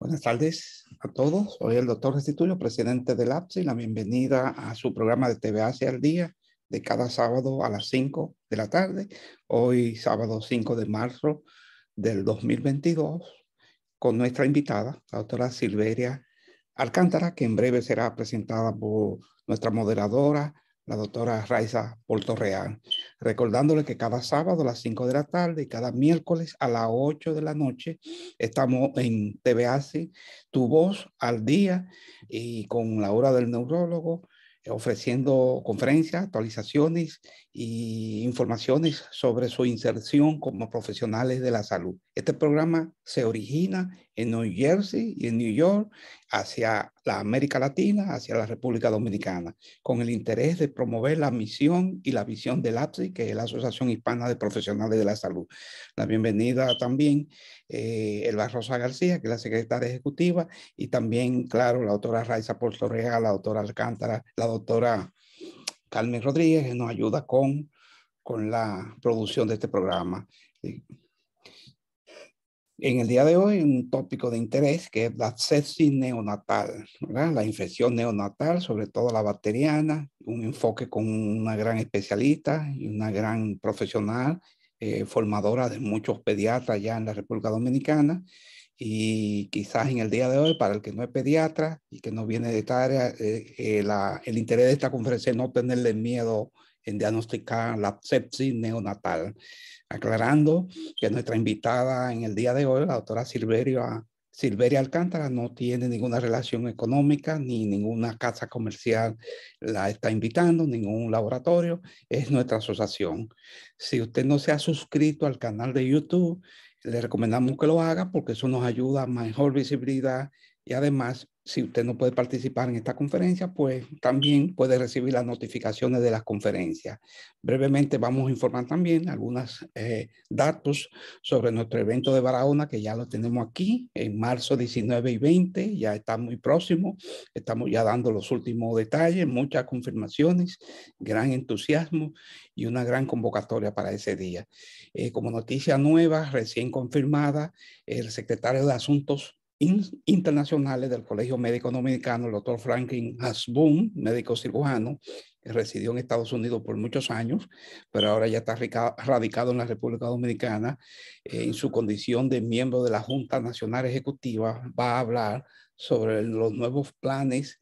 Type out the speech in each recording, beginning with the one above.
Buenas tardes a todos. Soy el doctor Restituyo, presidente del APSI. La bienvenida a su programa de TV Asia al día de cada sábado a las 5 de la tarde. Hoy, sábado 5 de marzo del 2022, con nuestra invitada, la doctora Silveria Alcántara, que en breve será presentada por nuestra moderadora, la doctora Raiza Portorreal, recordándole que cada sábado a las 5 de la tarde y cada miércoles a las 8 de la noche estamos en TVAC Tu Voz al Día, y con la hora del neurólogo, eh, ofreciendo conferencias, actualizaciones y informaciones sobre su inserción como profesionales de la salud. Este programa se origina en New Jersey y en New York hacia la América Latina, hacia la República Dominicana, con el interés de promover la misión y la visión del APSI, que es la Asociación Hispana de Profesionales de la Salud. La bienvenida también eh, Elba Rosa García, que es la secretaria ejecutiva, y también, claro, la doctora Raiza Portorreal, la doctora Alcántara, la doctora Carmen Rodríguez, que nos ayuda con, con la producción de este programa en el día de hoy un tópico de interés que es la sepsis neonatal, la infección neonatal, sobre todo la bacteriana, un enfoque con una gran especialista y una gran profesional, eh, formadora de muchos pediatras ya en la República Dominicana. Y quizás en el día de hoy, para el que no es pediatra y que no viene de esta área, eh, eh, el interés de esta conferencia es no tenerle miedo en diagnosticar la sepsis neonatal aclarando que nuestra invitada en el día de hoy, la doctora Silverio, ah, Silveria Alcántara, no tiene ninguna relación económica ni ninguna casa comercial la está invitando, ningún laboratorio, es nuestra asociación. Si usted no se ha suscrito al canal de YouTube, le recomendamos que lo haga porque eso nos ayuda a mejor visibilidad y además, si usted no puede participar en esta conferencia, pues también puede recibir las notificaciones de las conferencias. Brevemente vamos a informar también algunos eh, datos sobre nuestro evento de Barahona, que ya lo tenemos aquí en marzo 19 y 20, ya está muy próximo, estamos ya dando los últimos detalles, muchas confirmaciones, gran entusiasmo y una gran convocatoria para ese día. Eh, como noticia nueva, recién confirmada, el secretario de Asuntos internacionales del Colegio Médico Dominicano, el doctor Franklin Hasbun, médico cirujano, que residió en Estados Unidos por muchos años, pero ahora ya está radicado en la República Dominicana, eh, en su condición de miembro de la Junta Nacional Ejecutiva, va a hablar sobre los nuevos planes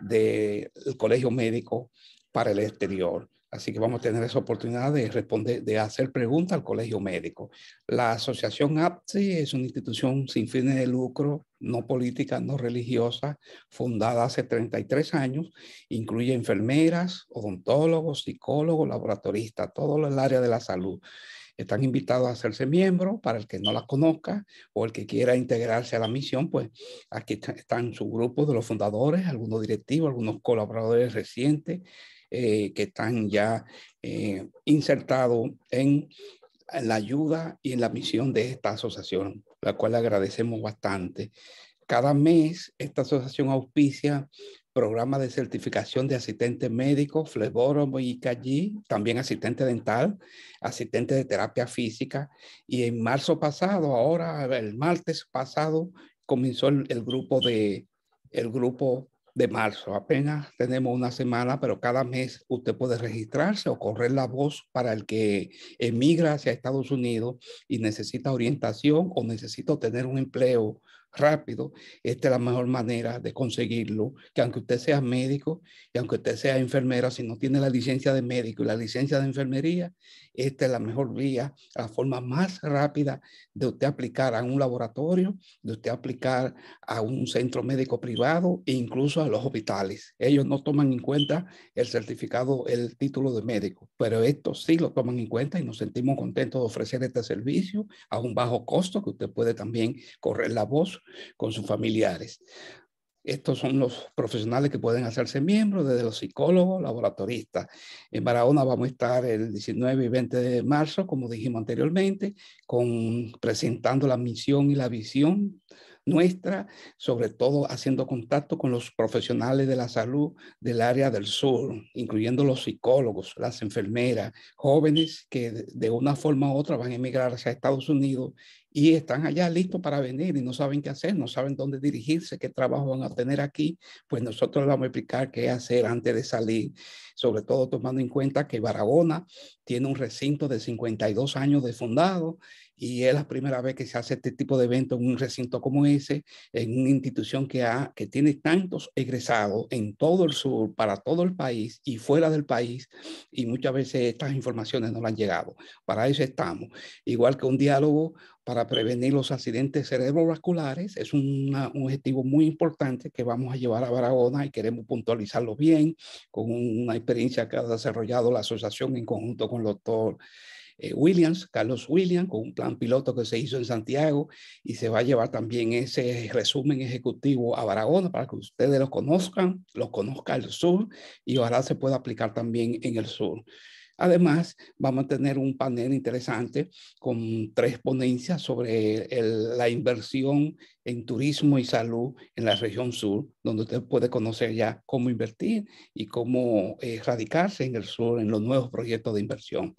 del Colegio Médico para el exterior. Así que vamos a tener esa oportunidad de responder, de hacer preguntas al colegio médico. La asociación APSI es una institución sin fines de lucro, no política, no religiosa, fundada hace 33 años. Incluye enfermeras, odontólogos, psicólogos, laboratoristas, todo el área de la salud. Están invitados a hacerse miembro para el que no las conozca o el que quiera integrarse a la misión, pues aquí están su grupo de los fundadores, algunos directivos, algunos colaboradores recientes eh, que están ya eh, insertados en la ayuda y en la misión de esta asociación, la cual agradecemos bastante. Cada mes esta asociación auspicia programas de certificación de asistente médico, flebóromo y callí, también asistente dental, asistente de terapia física. Y en marzo pasado, ahora el martes pasado, comenzó el, el grupo de el grupo de marzo. Apenas tenemos una semana, pero cada mes usted puede registrarse o correr la voz para el que emigra hacia Estados Unidos y necesita orientación o necesita tener un empleo rápido. Esta es la mejor manera de conseguirlo, que aunque usted sea médico y aunque usted sea enfermera, si no tiene la licencia de médico y la licencia de enfermería, esta es la mejor vía, la forma más rápida de usted aplicar a un laboratorio, de usted aplicar a un centro médico privado e incluso a los hospitales. Ellos no toman en cuenta el certificado, el título de médico, pero estos sí lo toman en cuenta y nos sentimos contentos de ofrecer este servicio a un bajo costo que usted puede también correr la voz con sus familiares. Estos son los profesionales que pueden hacerse miembros, desde los psicólogos, laboratoristas. En Barahona vamos a estar el 19 y 20 de marzo, como dijimos anteriormente, con, presentando la misión y la visión nuestra, sobre todo haciendo contacto con los profesionales de la salud del área del sur, incluyendo los psicólogos, las enfermeras, jóvenes que de una forma u otra van a emigrar hacia Estados Unidos y están allá listos para venir y no saben qué hacer, no saben dónde dirigirse, qué trabajo van a tener aquí, pues nosotros les vamos a explicar qué hacer antes de salir, sobre todo tomando en cuenta que Baragona tiene un recinto de 52 años de fundado y es la primera vez que se hace este tipo de evento en un recinto como ese, en una institución que, ha, que tiene tantos egresados en todo el sur, para todo el país y fuera del país, y muchas veces estas informaciones no le han llegado. Para eso estamos. Igual que un diálogo para prevenir los accidentes cerebrovasculares. Es un objetivo muy importante que vamos a llevar a Barahona y queremos puntualizarlo bien con una experiencia que ha desarrollado la asociación en conjunto con el doctor eh, Williams, Carlos Williams, con un plan piloto que se hizo en Santiago y se va a llevar también ese resumen ejecutivo a Baragona para que ustedes lo conozcan, lo conozca el sur y ojalá se pueda aplicar también en el sur. Además, vamos a tener un panel interesante con tres ponencias sobre la inversión en turismo y salud en la región sur, donde usted puede conocer ya cómo invertir y cómo eh, radicarse en el sur en los nuevos proyectos de inversión.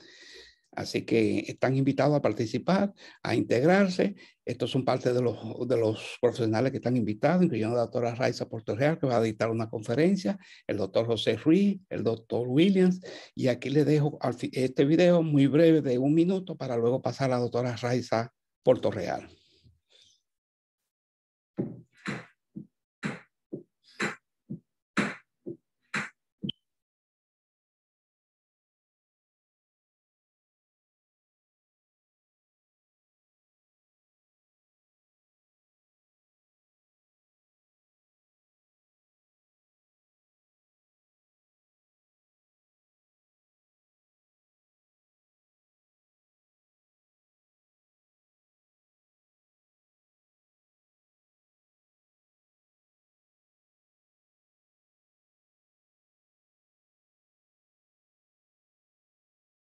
Así que están invitados a participar, a integrarse. Estos son parte de los, profesionales que están invitados, incluyendo la doctora Raiza Puerto Real, que va a dictar una conferencia, el doctor José Ruiz, el doctor Williams. Y aquí le dejo este video muy breve de un minuto para luego pasar a la doctora Raiza Puerto Real.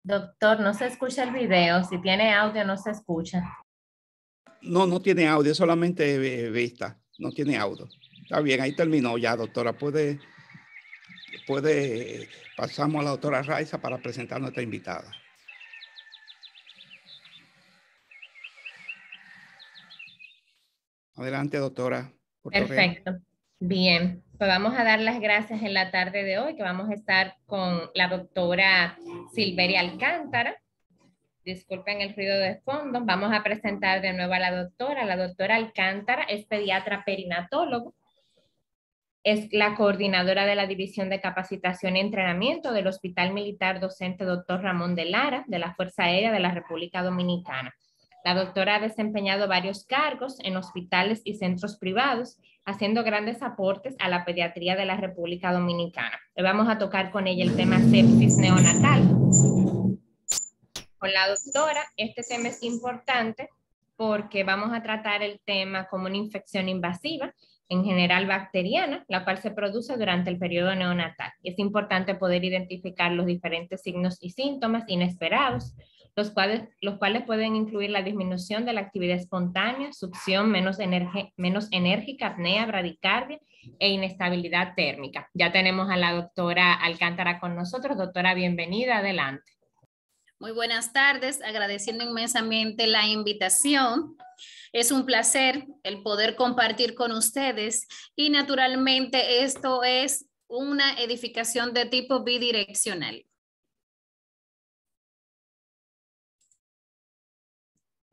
Doctor, no se escucha el video. Si tiene audio, no se escucha. No, no tiene audio, solamente eh, vista. No tiene audio. Está bien, ahí terminó ya, doctora. Puede, puede, pasamos a la doctora Raiza para presentar nuestra invitada. Adelante, doctora. Perfecto. Bien. Pues vamos a dar las gracias en la tarde de hoy, que vamos a estar con la doctora Silveria Alcántara. Disculpen el ruido de fondo. Vamos a presentar de nuevo a la doctora. La doctora Alcántara es pediatra perinatólogo. Es la coordinadora de la División de Capacitación y Entrenamiento del Hospital Militar Docente Dr. Ramón de Lara de la Fuerza Aérea de la República Dominicana. La doctora ha desempeñado varios cargos en hospitales y centros privados, haciendo grandes aportes a la pediatría de la República Dominicana. Le vamos a tocar con ella el tema sepsis neonatal. Con la doctora, este tema es importante porque vamos a tratar el tema como una infección invasiva, en general bacteriana, la cual se produce durante el periodo neonatal. Es importante poder identificar los diferentes signos y síntomas inesperados los cuales, los cuales pueden incluir la disminución de la actividad espontánea, succión menos, menos enérgica, apnea, bradicardia e inestabilidad térmica. Ya tenemos a la doctora Alcántara con nosotros. Doctora, bienvenida, adelante. Muy buenas tardes, agradeciendo inmensamente la invitación. Es un placer el poder compartir con ustedes y naturalmente esto es una edificación de tipo bidireccional.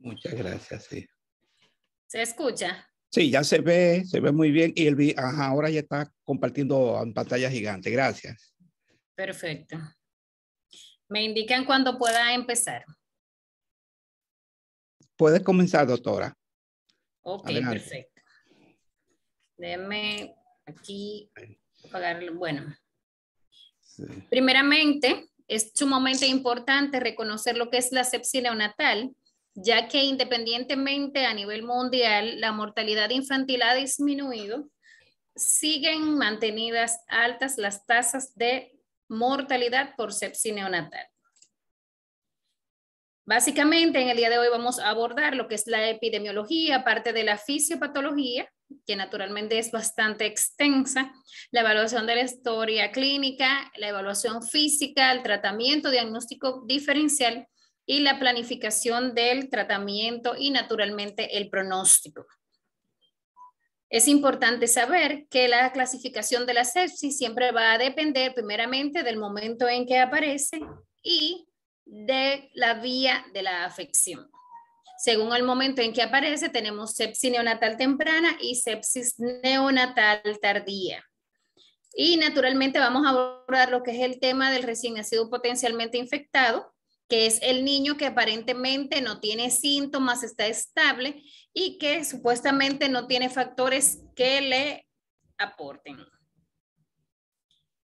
Muchas gracias, sí. ¿Se escucha? Sí, ya se ve, se ve muy bien. Y el, ajá, ahora ya está compartiendo en pantalla gigante. Gracias. Perfecto. Me indican cuándo pueda empezar. Puedes comenzar, doctora. Ok, perfecto. Déjeme aquí apagarlo. Bueno. Primeramente, es sumamente importante reconocer lo que es la sepsis neonatal ya que independientemente a nivel mundial la mortalidad infantil ha disminuido, siguen mantenidas altas las tasas de mortalidad por sepsis neonatal. Básicamente, en el día de hoy vamos a abordar lo que es la epidemiología, parte de la fisiopatología, que naturalmente es bastante extensa, la evaluación de la historia clínica, la evaluación física, el tratamiento diagnóstico diferencial y la planificación del tratamiento y naturalmente el pronóstico. Es importante saber que la clasificación de la sepsis siempre va a depender primeramente del momento en que aparece y de la vía de la afección. Según el momento en que aparece, tenemos sepsis neonatal temprana y sepsis neonatal tardía. Y naturalmente vamos a abordar lo que es el tema del recién nacido potencialmente infectado, que es el niño que aparentemente no tiene síntomas, está estable y que supuestamente no tiene factores que le aporten.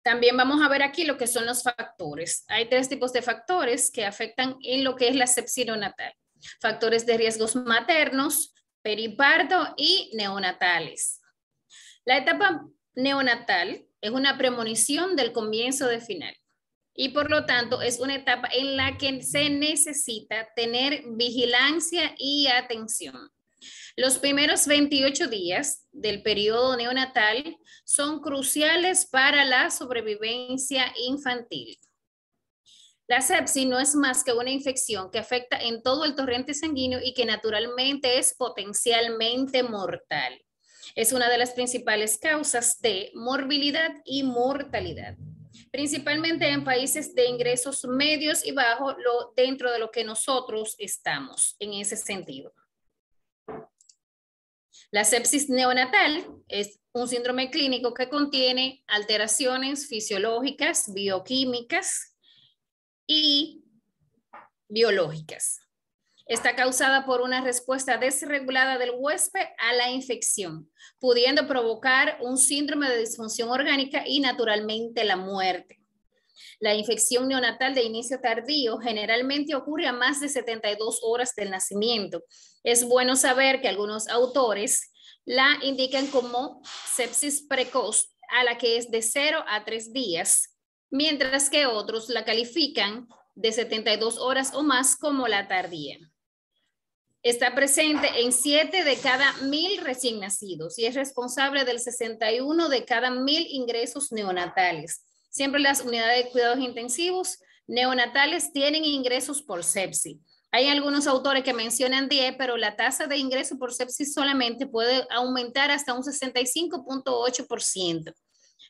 También vamos a ver aquí lo que son los factores. Hay tres tipos de factores que afectan en lo que es la sepsis neonatal. Factores de riesgos maternos, periparto y neonatales. La etapa neonatal es una premonición del comienzo de final y por lo tanto es una etapa en la que se necesita tener vigilancia y atención. Los primeros 28 días del periodo neonatal son cruciales para la sobrevivencia infantil. La sepsis no es más que una infección que afecta en todo el torrente sanguíneo y que naturalmente es potencialmente mortal. Es una de las principales causas de morbilidad y mortalidad principalmente en países de ingresos medios y bajos, dentro de lo que nosotros estamos en ese sentido. La sepsis neonatal es un síndrome clínico que contiene alteraciones fisiológicas, bioquímicas y biológicas está causada por una respuesta desregulada del huésped a la infección, pudiendo provocar un síndrome de disfunción orgánica y naturalmente la muerte. La infección neonatal de inicio tardío generalmente ocurre a más de 72 horas del nacimiento. Es bueno saber que algunos autores la indican como sepsis precoz, a la que es de 0 a 3 días, mientras que otros la califican de 72 horas o más como la tardía está presente en 7 de cada 1000 recién nacidos y es responsable del 61 de cada 1000 ingresos neonatales. Siempre las unidades de cuidados intensivos neonatales tienen ingresos por sepsis. Hay algunos autores que mencionan 10, pero la tasa de ingreso por sepsis solamente puede aumentar hasta un 65.8%.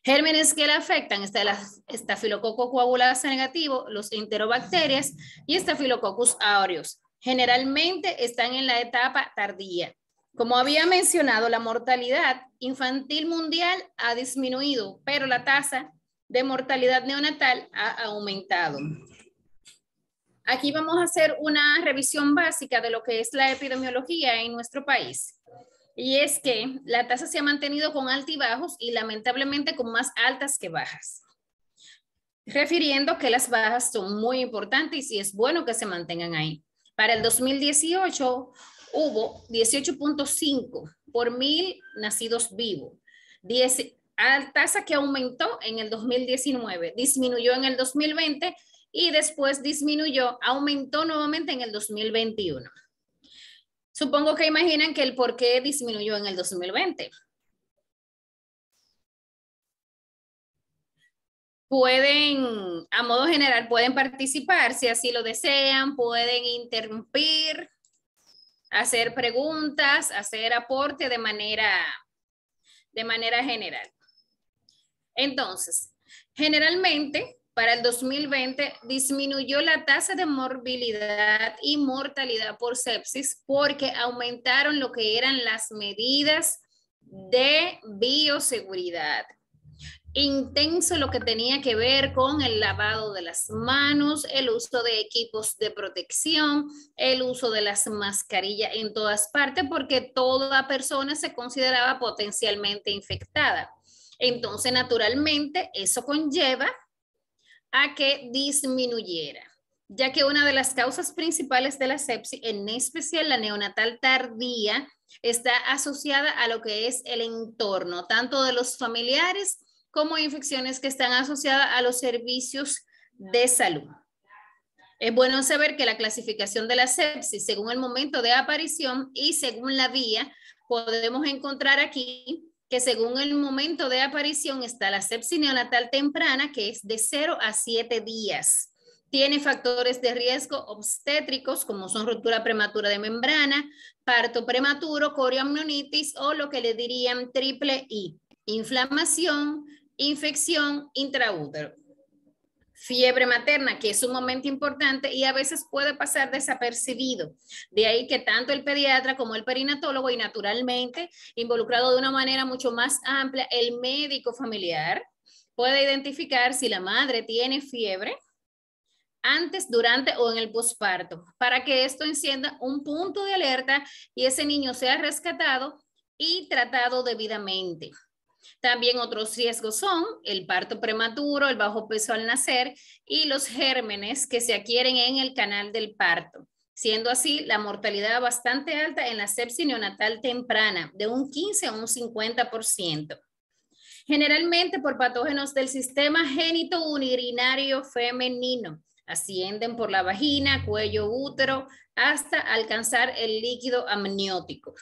Gérmenes que le afectan está el estafilococo coagulase negativo, los enterobacterias y estafilococcus aureus generalmente están en la etapa tardía. Como había mencionado, la mortalidad infantil mundial ha disminuido, pero la tasa de mortalidad neonatal ha aumentado. Aquí vamos a hacer una revisión básica de lo que es la epidemiología en nuestro país. Y es que la tasa se ha mantenido con altibajos y lamentablemente con más altas que bajas. Refiriendo que las bajas son muy importantes y es bueno que se mantengan ahí. Para el 2018 hubo 18.5 por mil nacidos vivos. tasa que aumentó en el 2019, disminuyó en el 2020 y después disminuyó, aumentó nuevamente en el 2021. Supongo que imaginan que el por qué disminuyó en el 2020, pueden, a modo general, pueden participar si así lo desean, pueden interrumpir, hacer preguntas, hacer aporte de manera, de manera general. Entonces, generalmente para el 2020 disminuyó la tasa de morbilidad y mortalidad por sepsis porque aumentaron lo que eran las medidas de bioseguridad intenso lo que tenía que ver con el lavado de las manos, el uso de equipos de protección, el uso de las mascarillas en todas partes, porque toda persona se consideraba potencialmente infectada. Entonces, naturalmente, eso conlleva a que disminuyera, ya que una de las causas principales de la sepsis, en especial la neonatal tardía, está asociada a lo que es el entorno, tanto de los familiares, como infecciones que están asociadas a los servicios de salud. Es bueno saber que la clasificación de la sepsis, según el momento de aparición y según la vía, podemos encontrar aquí que según el momento de aparición está la sepsis neonatal temprana, que es de 0 a 7 días. Tiene factores de riesgo obstétricos, como son ruptura prematura de membrana, parto prematuro, corioamnionitis o lo que le dirían triple I. Inflamación, infección intraútero, fiebre materna, que es un momento importante y a veces puede pasar desapercibido. De ahí que tanto el pediatra como el perinatólogo y naturalmente involucrado de una manera mucho más amplia, el médico familiar puede identificar si la madre tiene fiebre antes, durante o en el posparto, para que esto encienda un punto de alerta y ese niño sea rescatado y tratado debidamente. También otros riesgos son el parto prematuro, el bajo peso al nacer y los gérmenes que se adquieren en el canal del parto, siendo así la mortalidad bastante alta en la sepsis neonatal temprana, de un 15 a un 50%. Generalmente por patógenos del sistema génito unirinario femenino, ascienden por la vagina, cuello útero, hasta alcanzar el líquido amniótico.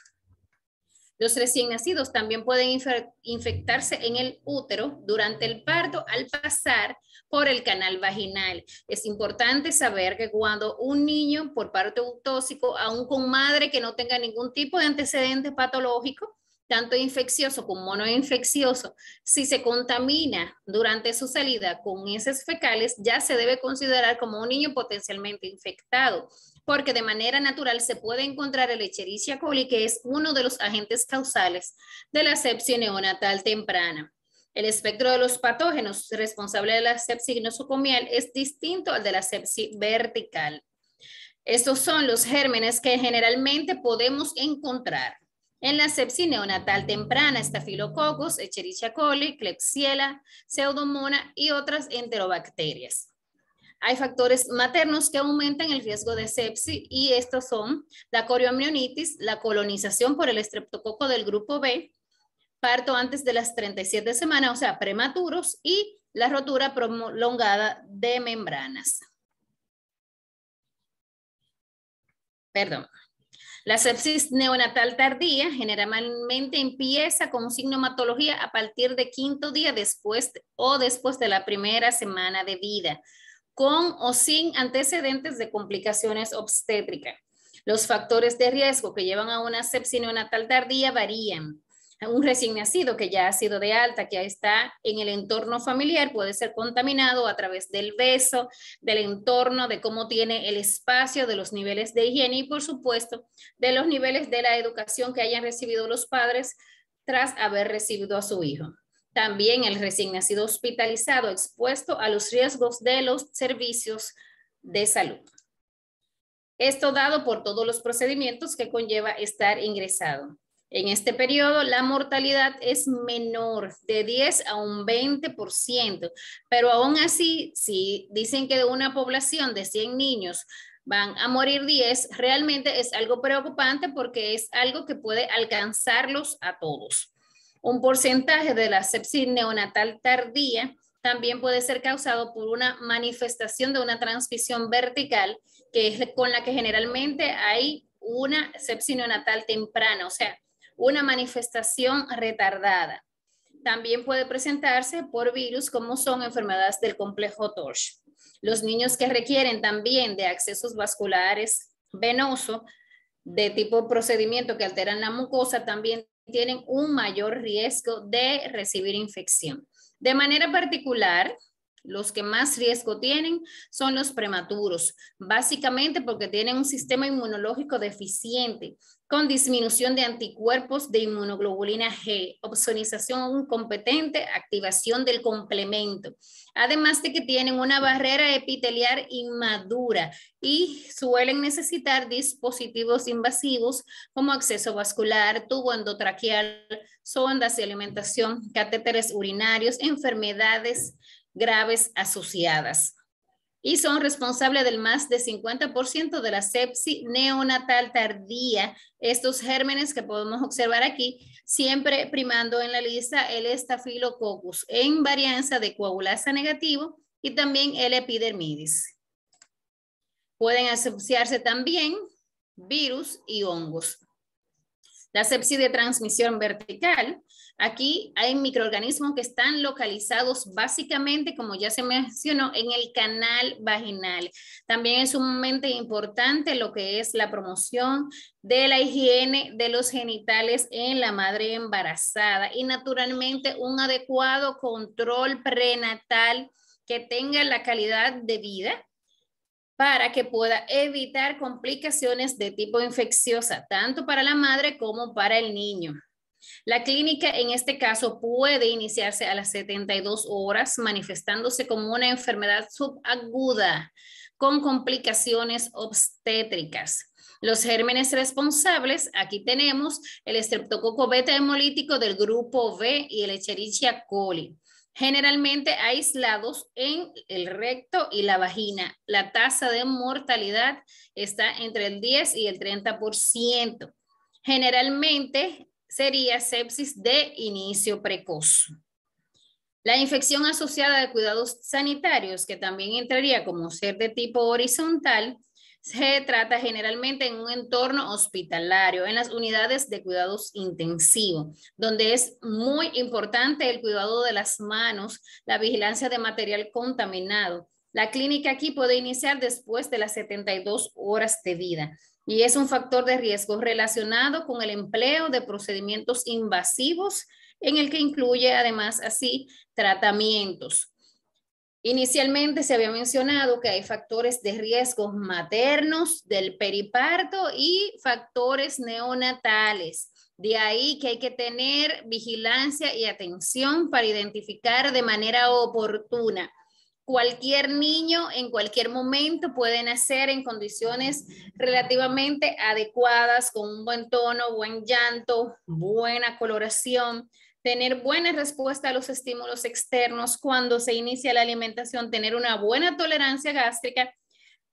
Los recién nacidos también pueden infectarse en el útero durante el parto al pasar por el canal vaginal. Es importante saber que cuando un niño por parto tóxico, aún con madre que no tenga ningún tipo de antecedente patológico, tanto infeccioso como no infeccioso, si se contamina durante su salida con heces fecales, ya se debe considerar como un niño potencialmente infectado porque de manera natural se puede encontrar el Echerichia coli, que es uno de los agentes causales de la sepsis neonatal temprana. El espectro de los patógenos responsable de la sepsis gnosocomial es distinto al de la sepsis vertical. Estos son los gérmenes que generalmente podemos encontrar en la sepsis neonatal temprana, estafilococos, Echerichia coli, Klebsiella, Pseudomonas y otras enterobacterias. Hay factores maternos que aumentan el riesgo de sepsis y estos son la coriomionitis, la colonización por el estreptococo del grupo B, parto antes de las 37 semanas, o sea, prematuros, y la rotura prolongada de membranas. Perdón. La sepsis neonatal tardía generalmente empieza con sintomatología a partir de quinto día después o después de la primera semana de vida con o sin antecedentes de complicaciones obstétricas. Los factores de riesgo que llevan a una sepsis neonatal tardía varían. Un recién nacido que ya ha sido de alta, que ya está en el entorno familiar, puede ser contaminado a través del beso, del entorno, de cómo tiene el espacio, de los niveles de higiene y, por supuesto, de los niveles de la educación que hayan recibido los padres tras haber recibido a su hijo. También el recién nacido hospitalizado expuesto a los riesgos de los servicios de salud. Esto dado por todos los procedimientos que conlleva estar ingresado. En este periodo, la mortalidad es menor de 10 a un 20%, pero aún así, si dicen que de una población de 100 niños van a morir 10, realmente es algo preocupante porque es algo que puede alcanzarlos a todos. Un porcentaje de la sepsis neonatal tardía también puede ser causado por una manifestación de una transmisión vertical, que es con la que generalmente hay una sepsis neonatal temprana, o sea, una manifestación retardada. También puede presentarse por virus como son enfermedades del complejo TORCH. Los niños que requieren también de accesos vasculares venoso de tipo procedimiento que alteran la mucosa también tienen un mayor riesgo de recibir infección. De manera particular, los que más riesgo tienen son los prematuros, básicamente porque tienen un sistema inmunológico deficiente, con disminución de anticuerpos de inmunoglobulina G, opsonización incompetente, activación del complemento. Además de que tienen una barrera epitelial inmadura y suelen necesitar dispositivos invasivos como acceso vascular, tubo endotraqueal, sondas de alimentación, catéteres urinarios, enfermedades graves asociadas y son responsables del más de 50% de la sepsis neonatal tardía. Estos gérmenes que podemos observar aquí, siempre primando en la lista el estafilococcus en varianza de coagulasa negativo y también el epidermidis. Pueden asociarse también virus y hongos. La sepsis de transmisión vertical Aquí hay microorganismos que están localizados básicamente, como ya se mencionó, en el canal vaginal. También es sumamente importante lo que es la promoción de la higiene de los genitales en la madre embarazada y naturalmente un adecuado control prenatal que tenga la calidad de vida para que pueda evitar complicaciones de tipo infecciosa, tanto para la madre como para el niño. La clínica en este caso puede iniciarse a las 72 horas, manifestándose como una enfermedad subaguda con complicaciones obstétricas. Los gérmenes responsables, aquí tenemos el estreptococo beta hemolítico del grupo B y el Echerichia coli generalmente aislados en el recto y la vagina. La tasa de mortalidad está entre el 10 y el 30%. Generalmente sería sepsis de inicio precoz. La infección asociada de cuidados sanitarios, que también entraría como ser de tipo horizontal, se trata generalmente en un entorno hospitalario, en las unidades de cuidados intensivos, donde es muy importante el cuidado de las manos, la vigilancia de material contaminado. La clínica aquí puede iniciar después de las 72 horas de vida y es un factor de riesgo relacionado con el empleo de procedimientos invasivos en el que incluye además así tratamientos. Inicialmente se había mencionado que hay factores de riesgo maternos del periparto y factores neonatales. De ahí que hay que tener vigilancia y atención para identificar de manera oportuna cualquier niño en cualquier momento puede nacer en condiciones relativamente adecuadas, con un buen tono, buen llanto, buena coloración, tener buena respuesta a los estímulos externos cuando se inicia la alimentación, tener una buena tolerancia gástrica,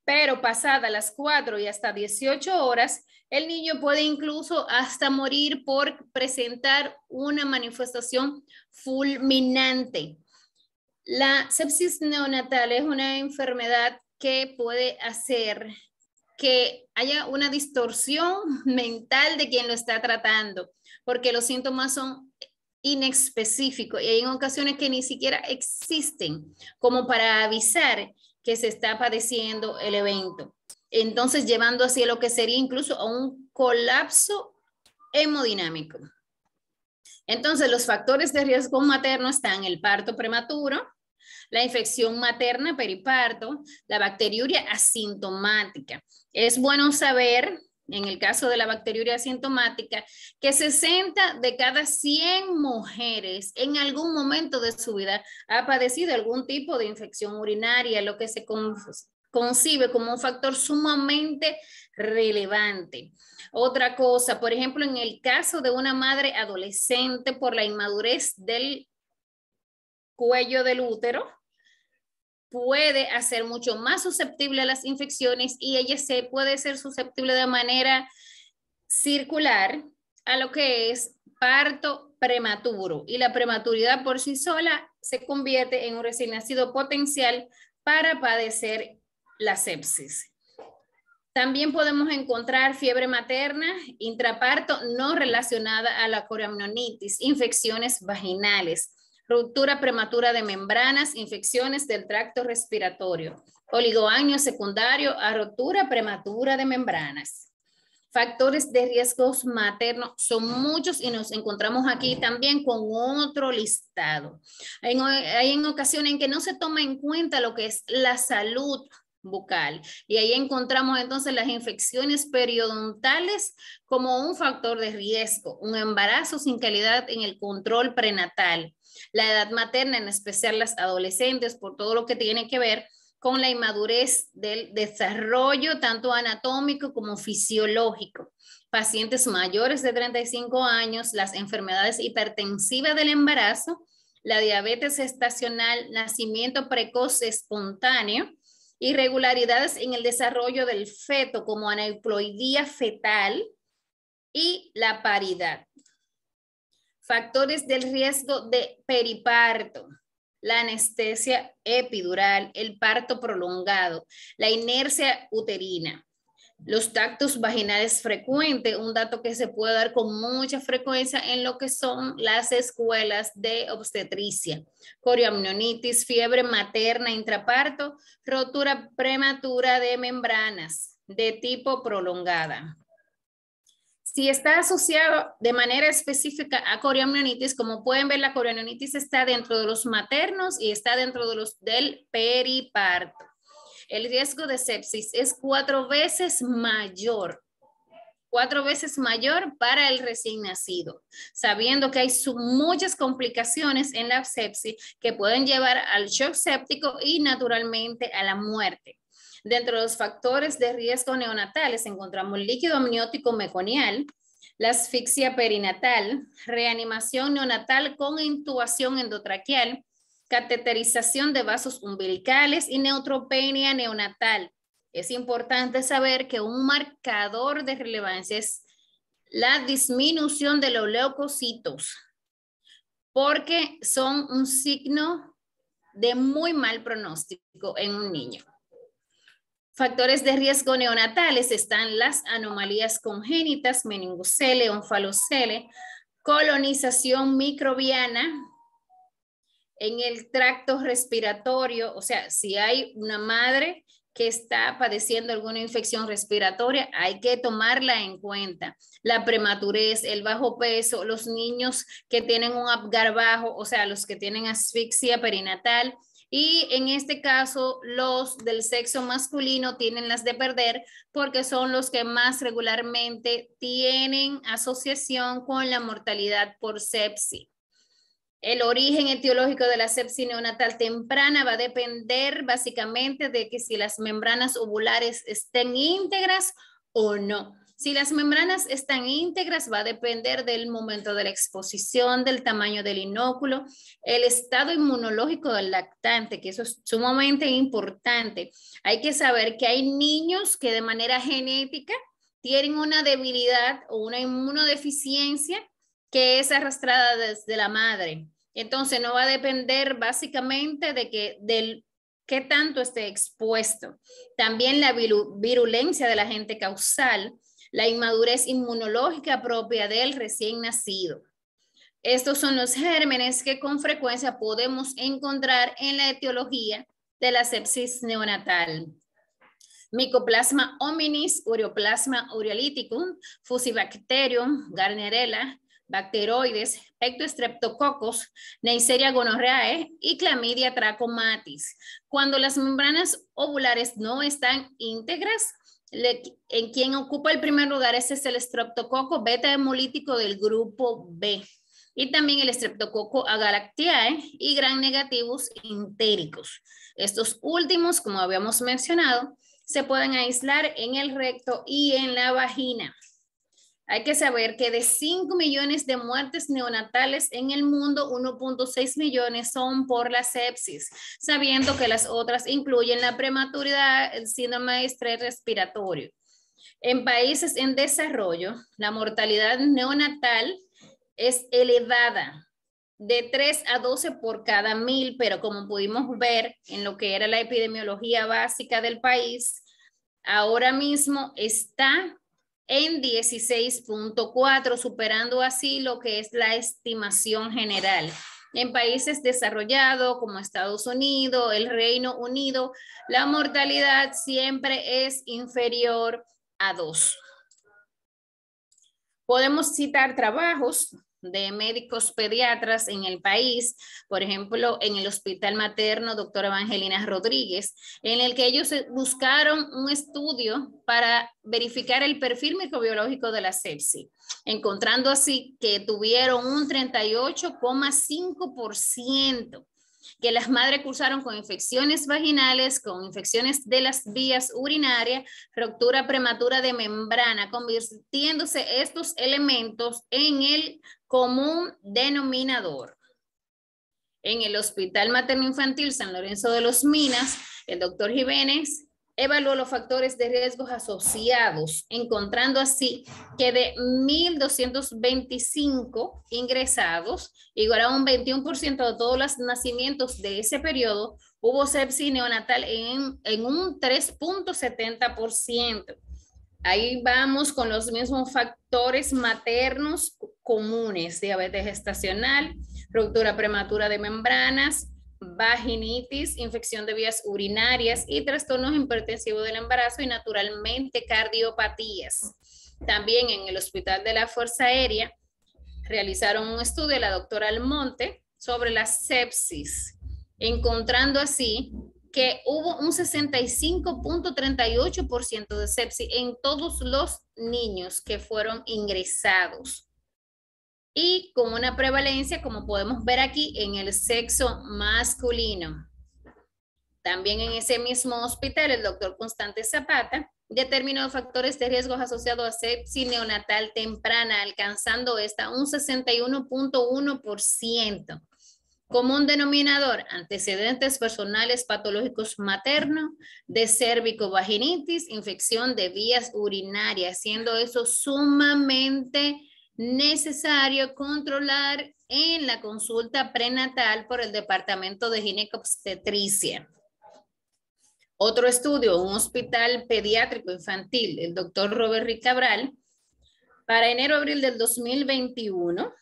pero pasada las 4 y hasta 18 horas, el niño puede incluso hasta morir por presentar una manifestación fulminante la sepsis neonatal es una enfermedad que puede hacer que haya una distorsión mental de quien lo está tratando, porque los síntomas son inespecíficos y hay ocasiones que ni siquiera existen como para avisar que se está padeciendo el evento. Entonces, llevando a lo que sería incluso a un colapso hemodinámico. Entonces, los factores de riesgo materno están el parto prematuro, la infección materna periparto, la bacteriuria asintomática. Es bueno saber, en el caso de la bacteriuria asintomática, que 60 de cada 100 mujeres en algún momento de su vida ha padecido algún tipo de infección urinaria, lo que se concibe como un factor sumamente relevante. Otra cosa, por ejemplo, en el caso de una madre adolescente por la inmadurez del cuello del útero, puede hacer mucho más susceptible a las infecciones y ella se puede ser susceptible de manera circular a lo que es parto prematuro y la prematuridad por sí sola se convierte en un recién nacido potencial para padecer la sepsis. También podemos encontrar fiebre materna, intraparto no relacionada a la coramnonitis, infecciones vaginales, ruptura prematura de membranas, infecciones del tracto respiratorio, oligoaño secundario a ruptura prematura de membranas. Factores de riesgos maternos son muchos y nos encontramos aquí también con otro listado. Hay en ocasiones en que no se toma en cuenta lo que es la salud bucal. Y ahí encontramos entonces las infecciones periodontales como un factor de riesgo, un embarazo sin calidad en el control prenatal, la edad materna, en especial las adolescentes, por todo lo que tiene que ver con la inmadurez del desarrollo tanto anatómico como fisiológico. Pacientes mayores de 35 años, las enfermedades hipertensivas del embarazo, la diabetes estacional, nacimiento precoz espontáneo, irregularidades en el desarrollo del feto como aneuploidía fetal y la paridad. Factores del riesgo de periparto, la anestesia epidural, el parto prolongado, la inercia uterina. Los tactos vaginales frecuentes, un dato que se puede dar con mucha frecuencia en lo que son las escuelas de obstetricia. Corioamnionitis, fiebre materna intraparto, rotura prematura de membranas de tipo prolongada. Si está asociado de manera específica a corioamnionitis, como pueden ver, la corioamnionitis está dentro de los maternos y está dentro de los del periparto el riesgo de sepsis es cuatro veces mayor cuatro veces mayor para el recién nacido, sabiendo que hay muchas complicaciones en la sepsis que pueden llevar al shock séptico y naturalmente a la muerte. Dentro de los factores de riesgo neonatales encontramos líquido amniótico meconial, la asfixia perinatal, reanimación neonatal con intubación endotraqueal, cateterización de vasos umbilicales y neutropenia neonatal. Es importante saber que un marcador de relevancia es la disminución de los leucocitos, porque son un signo de muy mal pronóstico en un niño. Factores de riesgo neonatales están las anomalías congénitas, meningocele, onfalocele, colonización microbiana, en el tracto respiratorio, o sea, si hay una madre que está padeciendo alguna infección respiratoria, hay que tomarla en cuenta. La prematurez, el bajo peso, los niños que tienen un apgar bajo, o sea, los que tienen asfixia perinatal. Y en este caso, los del sexo masculino tienen las de perder porque son los que más regularmente tienen asociación con la mortalidad por sepsis. El origen etiológico de la sepsis neonatal temprana va a depender básicamente de que si las membranas ovulares estén íntegras o no. Si las membranas están íntegras, va a depender del momento de la exposición, del tamaño del inóculo, el estado inmunológico del lactante, que eso es sumamente importante. Hay que saber que hay niños que de manera genética tienen una debilidad o una inmunodeficiencia que es arrastrada desde la madre. Entonces, no va a depender básicamente de que del qué tanto esté expuesto. También la virulencia de la gente causal, la inmadurez inmunológica propia del recién nacido. Estos son los gérmenes que con frecuencia podemos encontrar en la etiología de la sepsis neonatal. Mycoplasma hominis, Ureoplasma urealyticum, Fusibacterium, Garnerella, bacteroides, ectoestreptococos, Neisseria gonorreae y clamidia trachomatis. Cuando las membranas ovulares no están íntegras, en quien ocupa el primer lugar ese es el estreptococo beta hemolítico del grupo B y también el streptococo agalactiae y gran negativos entéricos. Estos últimos, como habíamos mencionado, se pueden aislar en el recto y en la vagina. Hay que saber que de 5 millones de muertes neonatales en el mundo, 1.6 millones son por la sepsis, sabiendo que las otras incluyen la prematuridad, el síndrome de estrés respiratorio. En países en desarrollo, la mortalidad neonatal es elevada, de 3 a 12 por cada mil, pero como pudimos ver en lo que era la epidemiología básica del país, ahora mismo está en 16.4, superando así lo que es la estimación general. En países desarrollados como Estados Unidos, el Reino Unido, la mortalidad siempre es inferior a 2. Podemos citar trabajos de médicos pediatras en el país, por ejemplo, en el Hospital Materno doctor Evangelina Rodríguez, en el que ellos eh, buscaron un estudio para verificar el perfil microbiológico de la sepsis, encontrando así que tuvieron un 38,5% que las madres cursaron con infecciones vaginales, con infecciones de las vías urinarias, ruptura prematura de membrana, convirtiéndose estos elementos en el común denominador. En el Hospital Materno Infantil San Lorenzo de los Minas, el doctor Jiménez evaluó los factores de riesgos asociados, encontrando así que de 1.225 ingresados, igual a un 21% de todos los nacimientos de ese periodo, hubo sepsis neonatal en, en un 3.70%. Ahí vamos con los mismos factores maternos comunes, diabetes gestacional, ruptura prematura de membranas, vaginitis, infección de vías urinarias y trastornos hipertensivos del embarazo y naturalmente cardiopatías. También en el Hospital de la Fuerza Aérea realizaron un estudio la doctora Almonte sobre la sepsis, encontrando así que hubo un 65.38% de sepsis en todos los niños que fueron ingresados y con una prevalencia, como podemos ver aquí, en el sexo masculino. También en ese mismo hospital, el doctor Constante Zapata determinó factores de riesgos asociados a sepsis neonatal temprana, alcanzando hasta un 61.1%. Como un denominador, antecedentes personales patológicos maternos, de vaginitis, infección de vías urinarias, siendo eso sumamente necesario controlar en la consulta prenatal por el Departamento de obstetricia. Otro estudio, un hospital pediátrico infantil, el doctor Robert Ricabral, para enero-abril del 2021.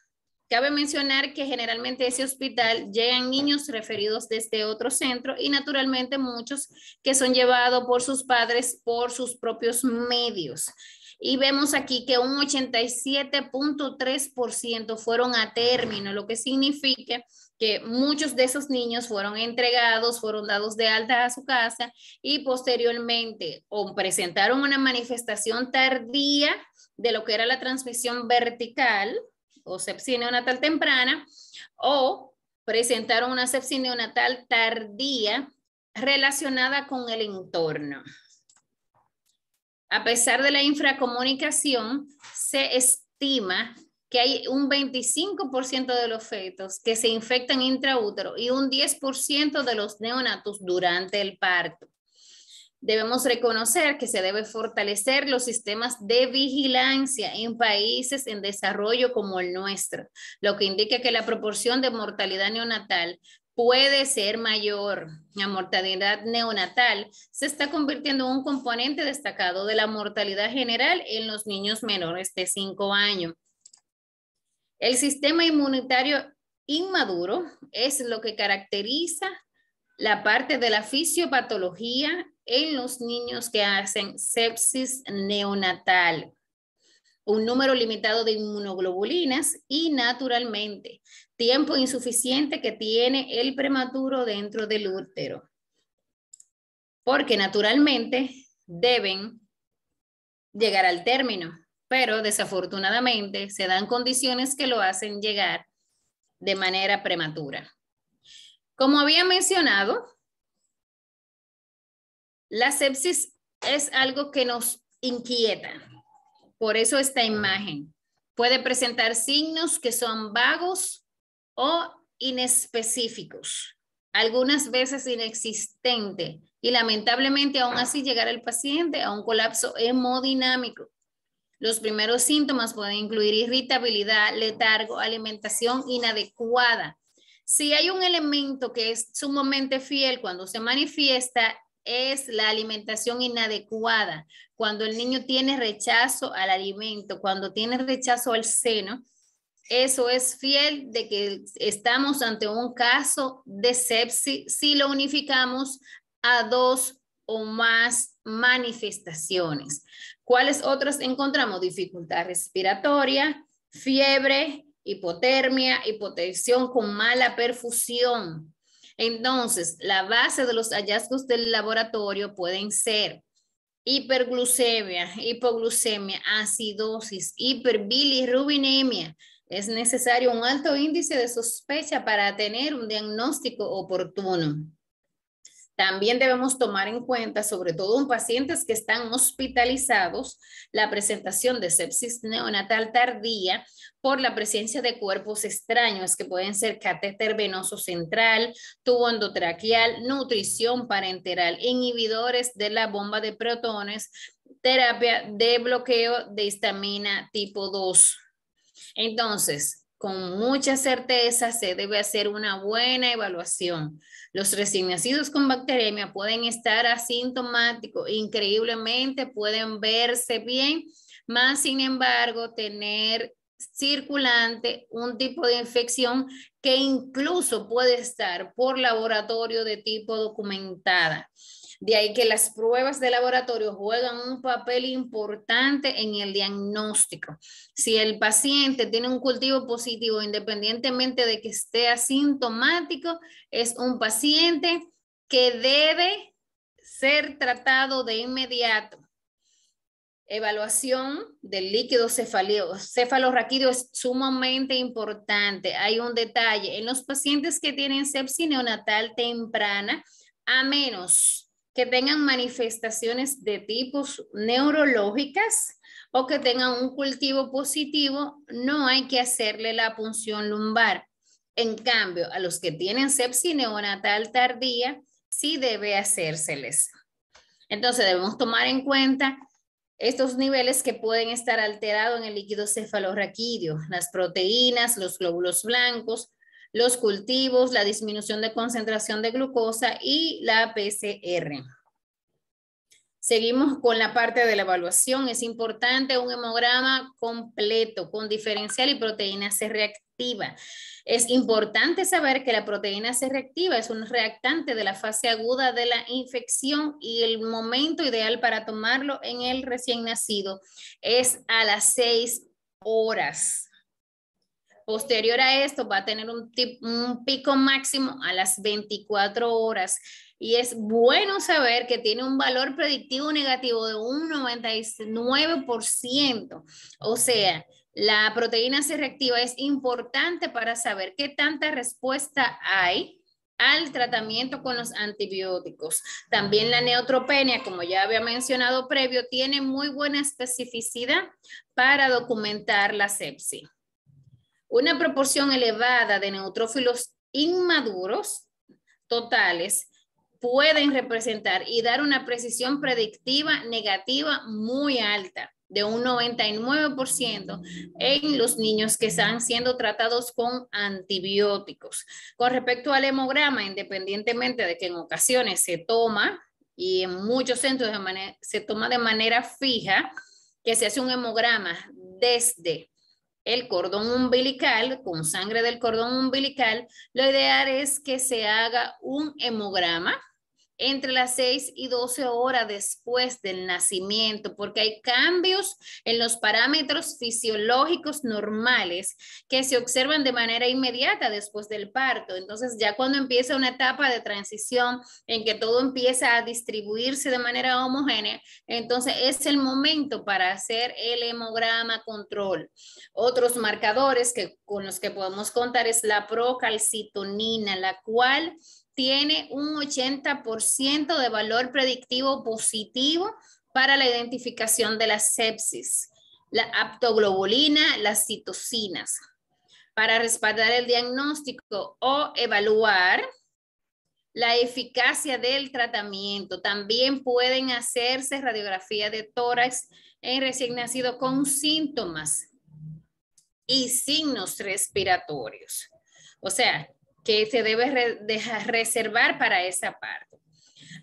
Cabe mencionar que generalmente ese hospital llegan niños referidos desde otro centro y naturalmente muchos que son llevados por sus padres por sus propios medios. Y vemos aquí que un 87.3% fueron a término, lo que significa que muchos de esos niños fueron entregados, fueron dados de alta a su casa y posteriormente o presentaron una manifestación tardía de lo que era la transmisión vertical o sepsis neonatal temprana o presentaron una sepsis neonatal tardía relacionada con el entorno a pesar de la infracomunicación, se estima que hay un 25% de los fetos que se infectan intraútero y un 10% de los neonatos durante el parto. Debemos reconocer que se debe fortalecer los sistemas de vigilancia en países en desarrollo como el nuestro, lo que indica que la proporción de mortalidad neonatal puede ser mayor. La mortalidad neonatal se está convirtiendo en un componente destacado de la mortalidad general en los niños menores de 5 años. El sistema inmunitario inmaduro es lo que caracteriza la parte de la fisiopatología en los niños que hacen sepsis neonatal un número limitado de inmunoglobulinas y naturalmente tiempo insuficiente que tiene el prematuro dentro del útero. Porque naturalmente deben llegar al término, pero desafortunadamente se dan condiciones que lo hacen llegar de manera prematura. Como había mencionado, la sepsis es algo que nos inquieta, por eso esta imagen. Puede presentar signos que son vagos, o inespecíficos, algunas veces inexistente y lamentablemente aún así llegar el paciente a un colapso hemodinámico. Los primeros síntomas pueden incluir irritabilidad, letargo, alimentación inadecuada. Si hay un elemento que es sumamente fiel cuando se manifiesta es la alimentación inadecuada, cuando el niño tiene rechazo al alimento, cuando tiene rechazo al seno, eso es fiel de que estamos ante un caso de sepsis si lo unificamos a dos o más manifestaciones. ¿Cuáles otras encontramos? Dificultad respiratoria, fiebre, hipotermia, hipotensión con mala perfusión. Entonces, la base de los hallazgos del laboratorio pueden ser hiperglucemia, hipoglucemia, acidosis, hiperbilirrubinemia, es necesario un alto índice de sospecha para tener un diagnóstico oportuno. También debemos tomar en cuenta, sobre todo en pacientes que están hospitalizados, la presentación de sepsis neonatal tardía por la presencia de cuerpos extraños que pueden ser catéter venoso central, tubo endotraqueal, nutrición parenteral, inhibidores de la bomba de protones, terapia de bloqueo de histamina tipo 2. Entonces, con mucha certeza se debe hacer una buena evaluación. Los recién nacidos con bacteremia pueden estar asintomáticos, increíblemente pueden verse bien, más sin embargo tener circulante un tipo de infección que incluso puede estar por laboratorio de tipo documentada. De ahí que las pruebas de laboratorio juegan un papel importante en el diagnóstico. Si el paciente tiene un cultivo positivo, independientemente de que esté asintomático, es un paciente que debe ser tratado de inmediato. Evaluación del líquido cefalorraquídeo es sumamente importante. Hay un detalle, en los pacientes que tienen sepsis neonatal temprana, a menos que tengan manifestaciones de tipos neurológicas o que tengan un cultivo positivo, no hay que hacerle la punción lumbar. En cambio, a los que tienen sepsis neonatal tardía, sí debe hacérseles. Entonces, debemos tomar en cuenta estos niveles que pueden estar alterados en el líquido cefalorraquídeo, las proteínas, los glóbulos blancos, los cultivos, la disminución de concentración de glucosa y la PCR. Seguimos con la parte de la evaluación. Es importante un hemograma completo con diferencial y proteína C reactiva. Es importante saber que la proteína C reactiva es un reactante de la fase aguda de la infección y el momento ideal para tomarlo en el recién nacido es a las 6 horas Posterior a esto va a tener un, pico máximo a las 24 horas. Y es bueno saber que tiene un valor predictivo negativo de un 99%. O sea, la proteína C reactiva es importante para saber qué tanta respuesta hay al tratamiento con los antibióticos. También la neutropenia, como ya había mencionado previo, tiene muy buena especificidad para documentar la sepsis. Una proporción elevada de neutrófilos inmaduros totales pueden representar y dar una precisión predictiva negativa muy alta de un 99% en los niños que están siendo tratados con antibióticos. Con respecto al hemograma, independientemente de que en ocasiones se toma y en muchos centros de se toma de manera fija, que se hace un hemograma desde el cordón umbilical con sangre del cordón umbilical, lo ideal es que se haga un hemograma entre las 6 y 12 horas después del nacimiento, porque hay cambios en los parámetros fisiológicos normales que se observan de manera inmediata después del parto. Entonces, ya cuando empieza una etapa de transición en que todo empieza a distribuirse de manera homogénea, entonces es el momento para hacer el hemograma control. Otros marcadores que, con los que podemos contar es la procalcitonina, la cual tiene un 80% de valor predictivo positivo para la identificación de la sepsis, la aptoglobulina, las citocinas. Para respaldar el diagnóstico o evaluar la eficacia del tratamiento, también pueden hacerse radiografía de tórax en recién nacido con síntomas y signos respiratorios. O sea, que se debe reservar para esa parte.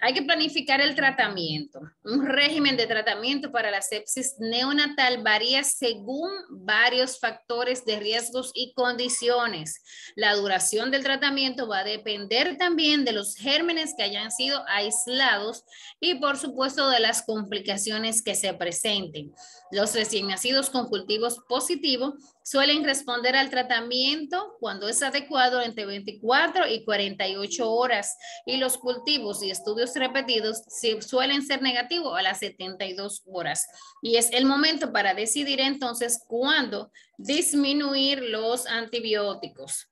Hay que planificar el tratamiento. Un régimen de tratamiento para la sepsis neonatal varía según varios factores de riesgos y condiciones. La duración del tratamiento va a depender también de los gérmenes que hayan sido aislados y por supuesto de las complicaciones que se presenten. Los recién nacidos con cultivos positivos Suelen responder al tratamiento cuando es adecuado entre 24 y 48 horas y los cultivos y estudios repetidos suelen ser negativos a las 72 horas. Y es el momento para decidir entonces cuándo disminuir los antibióticos.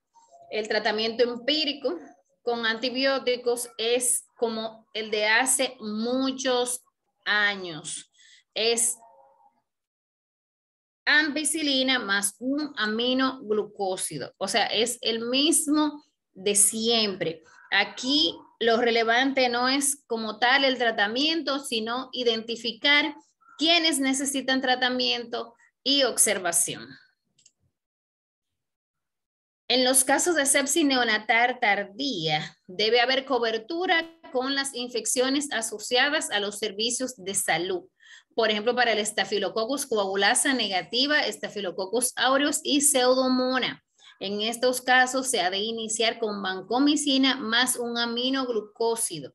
El tratamiento empírico con antibióticos es como el de hace muchos años. Es ampicilina más un aminoglucósido. O sea, es el mismo de siempre. Aquí lo relevante no es como tal el tratamiento, sino identificar quiénes necesitan tratamiento y observación. En los casos de sepsis neonatal tardía, debe haber cobertura con las infecciones asociadas a los servicios de salud por ejemplo, para el estafilococcus coagulasa negativa, estafilococcus aureus y pseudomona. En estos casos se ha de iniciar con vancomicina más un aminoglucósido.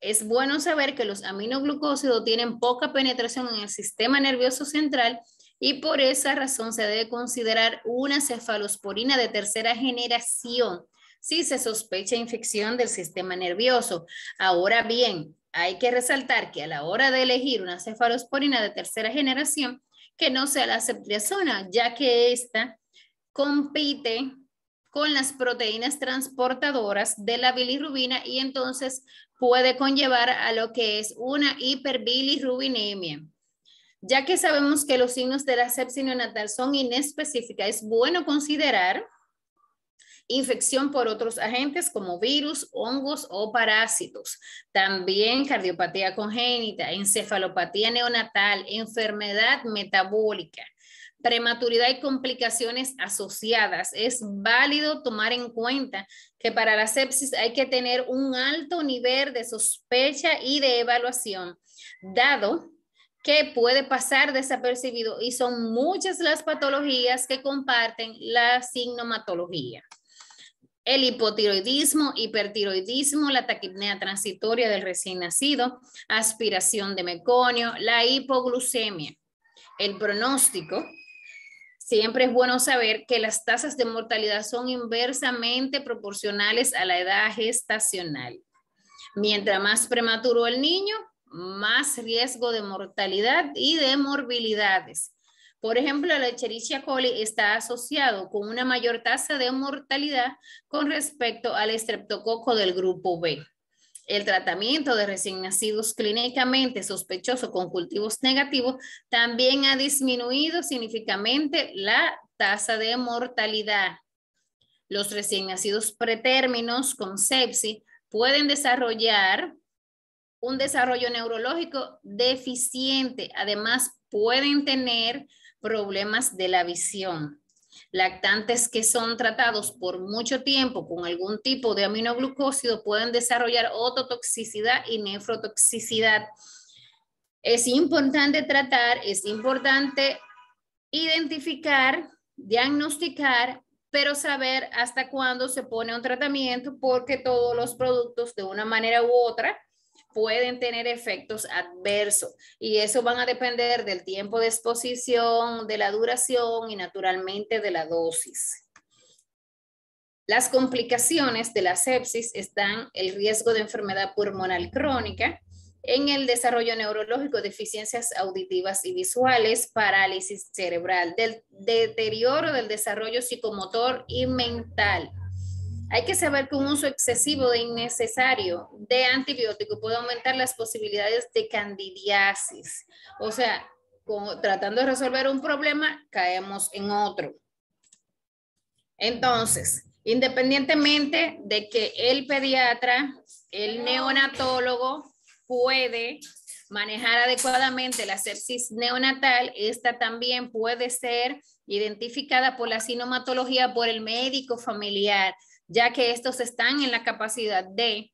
Es bueno saber que los aminoglucósidos tienen poca penetración en el sistema nervioso central y por esa razón se debe considerar una cefalosporina de tercera generación si se sospecha infección del sistema nervioso. Ahora bien, hay que resaltar que a la hora de elegir una cefalosporina de tercera generación, que no sea la ceftriaxona, ya que esta compite con las proteínas transportadoras de la bilirrubina y entonces puede conllevar a lo que es una hiperbilirrubinemia. Ya que sabemos que los signos de la sepsis neonatal son inespecíficas, es bueno considerar infección por otros agentes como virus, hongos o parásitos, también cardiopatía congénita, encefalopatía neonatal, enfermedad metabólica prematuridad y complicaciones asociadas. Es válido tomar en cuenta que para la sepsis hay que tener un alto nivel de sospecha y de evaluación, dado que puede pasar desapercibido y son muchas las patologías que comparten la sintomatología el hipotiroidismo, hipertiroidismo, la taquipnea transitoria del recién nacido, aspiración de meconio, la hipoglucemia. El pronóstico, siempre es bueno saber que las tasas de mortalidad son inversamente proporcionales a la edad gestacional. Mientras más prematuro el niño, más riesgo de mortalidad y de morbilidades. Por ejemplo, la Echerichia coli está asociado con una mayor tasa de mortalidad con respecto al estreptococo del grupo B. El tratamiento de recién nacidos clínicamente sospechosos con cultivos negativos también ha disminuido significativamente la tasa de mortalidad. Los recién nacidos pretérminos con sepsis pueden desarrollar un desarrollo neurológico deficiente. Además, pueden tener problemas de la visión. Lactantes que son tratados por mucho tiempo con algún tipo de aminoglucósido pueden desarrollar ototoxicidad y nefrotoxicidad. Es importante tratar, es importante identificar, diagnosticar, pero saber hasta cuándo se pone un tratamiento porque todos los productos de una manera u otra pueden tener efectos adversos y eso van a depender del tiempo de exposición, de la duración y naturalmente de la dosis. Las complicaciones de la sepsis están el riesgo de enfermedad pulmonar crónica, en el desarrollo neurológico, deficiencias auditivas y visuales, parálisis cerebral, del deterioro del desarrollo psicomotor y mental, hay que saber que un uso excesivo e innecesario de antibiótico puede aumentar las posibilidades de candidiasis. O sea, tratando de resolver un problema, caemos en otro. Entonces, independientemente de que el pediatra, el neonatólogo puede manejar adecuadamente la sepsis neonatal, esta también puede ser identificada por la sinomatología por el médico familiar ya que estos están en la capacidad de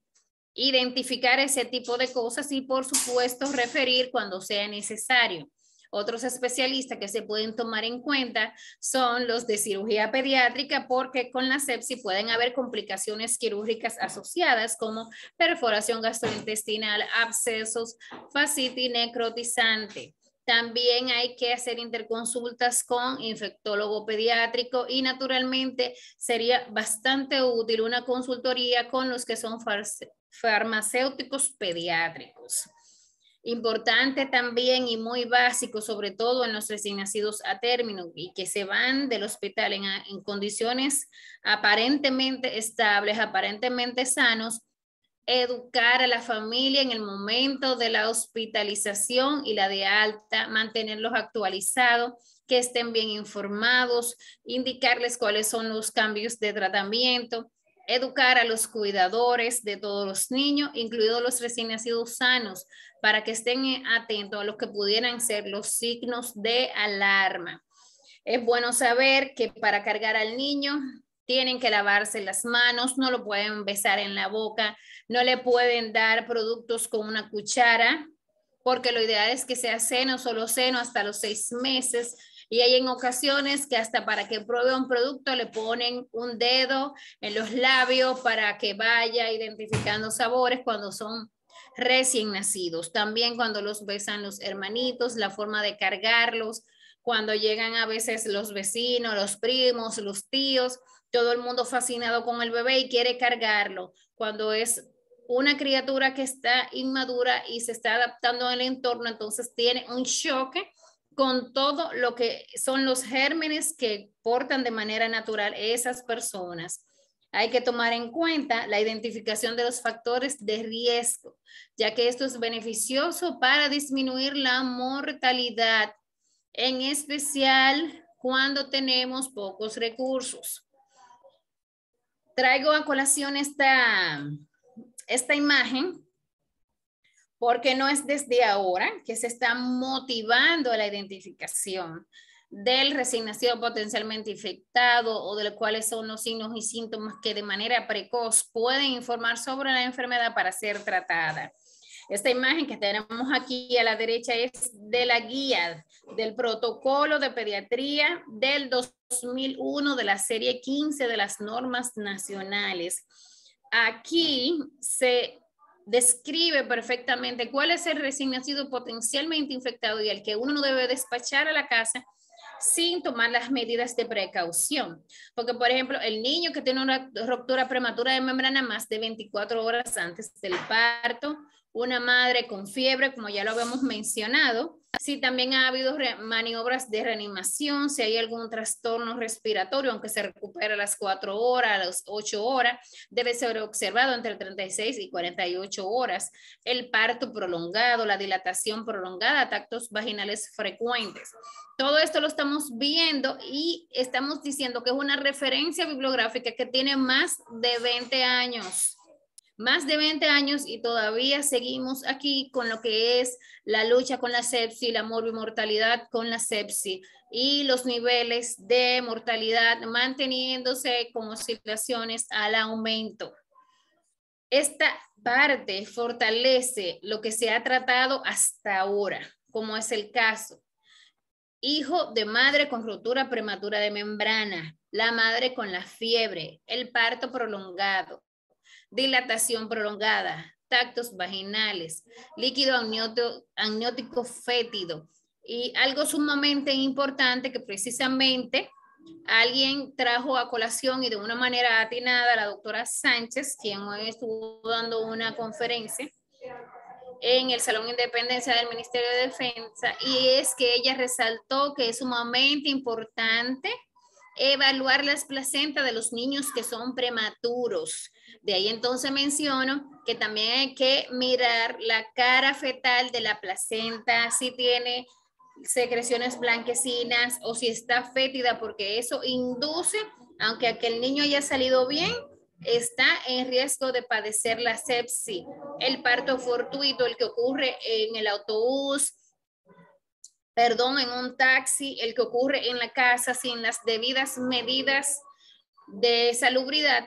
identificar ese tipo de cosas y por supuesto referir cuando sea necesario. Otros especialistas que se pueden tomar en cuenta son los de cirugía pediátrica porque con la sepsis pueden haber complicaciones quirúrgicas asociadas como perforación gastrointestinal, abscesos, fascitis necrotizante. También hay que hacer interconsultas con infectólogo pediátrico y naturalmente sería bastante útil una consultoría con los que son farmacéuticos pediátricos. Importante también y muy básico, sobre todo en los recién nacidos a término y que se van del hospital en, en condiciones aparentemente estables, aparentemente sanos, educar a la familia en el momento de la hospitalización y la de alta, mantenerlos actualizados, que estén bien informados, indicarles cuáles son los cambios de tratamiento, educar a los cuidadores de todos los niños, incluidos los recién nacidos sanos, para que estén atentos a los que pudieran ser los signos de alarma. Es bueno saber que para cargar al niño tienen que lavarse las manos, no lo pueden besar en la boca, no le pueden dar productos con una cuchara, porque lo ideal es que sea seno, solo seno, hasta los seis meses. Y hay en ocasiones que hasta para que pruebe un producto le ponen un dedo en los labios para que vaya identificando sabores cuando son recién nacidos. También cuando los besan los hermanitos, la forma de cargarlos, cuando llegan a veces los vecinos, los primos, los tíos, todo el mundo fascinado con el bebé y quiere cargarlo, cuando es una criatura que está inmadura y se está adaptando al entorno, entonces tiene un choque con todo lo que son los gérmenes que portan de manera natural esas personas. Hay que tomar en cuenta la identificación de los factores de riesgo, ya que esto es beneficioso para disminuir la mortalidad en especial cuando tenemos pocos recursos. Traigo a colación esta, imagen porque no es desde ahora que se está motivando la identificación del resignación potencialmente infectado o de los cuales son los signos y síntomas que de manera precoz pueden informar sobre la enfermedad para ser tratada. Esta imagen que tenemos aquí a la derecha es de la guía del protocolo de pediatría del 2001 de la serie 15 de las normas nacionales. Aquí se describe perfectamente cuál es el recién nacido potencialmente infectado y el que uno no debe despachar a la casa sin tomar las medidas de precaución. Porque, por ejemplo, el niño que tiene una ruptura prematura de membrana más de 24 horas antes del parto, una madre con fiebre, como ya lo habíamos mencionado, si también ha habido maniobras de reanimación, si hay algún trastorno respiratorio, aunque se recupera a las 4 horas, a las 8 horas, debe ser observado entre 36 y 48 horas. El parto prolongado, la dilatación prolongada, tactos vaginales frecuentes. Todo esto lo estamos viendo y estamos diciendo que es una referencia bibliográfica que tiene más de 20 años más de 20 años y todavía seguimos aquí con lo que es la lucha con la sepsis, la morbimortalidad con la sepsis y los niveles de mortalidad manteniéndose con oscilaciones al aumento. Esta parte fortalece lo que se ha tratado hasta ahora, como es el caso. Hijo de madre con rotura prematura de membrana, la madre con la fiebre, el parto prolongado, dilatación prolongada, tactos vaginales, líquido amniótico fétido. Y algo sumamente importante que precisamente alguien trajo a colación y de una manera atinada la doctora Sánchez, quien hoy estuvo dando una conferencia en el Salón Independencia del Ministerio de Defensa, y es que ella resaltó que es sumamente importante evaluar las placentas de los niños que son prematuros de ahí entonces menciono que también hay que mirar la cara fetal de la placenta, si tiene secreciones blanquecinas o si está fétida, porque eso induce, aunque aquel niño haya salido bien, está en riesgo de padecer la sepsis. El parto fortuito, el que ocurre en el autobús, perdón, en un taxi, el que ocurre en la casa sin las debidas medidas de salubridad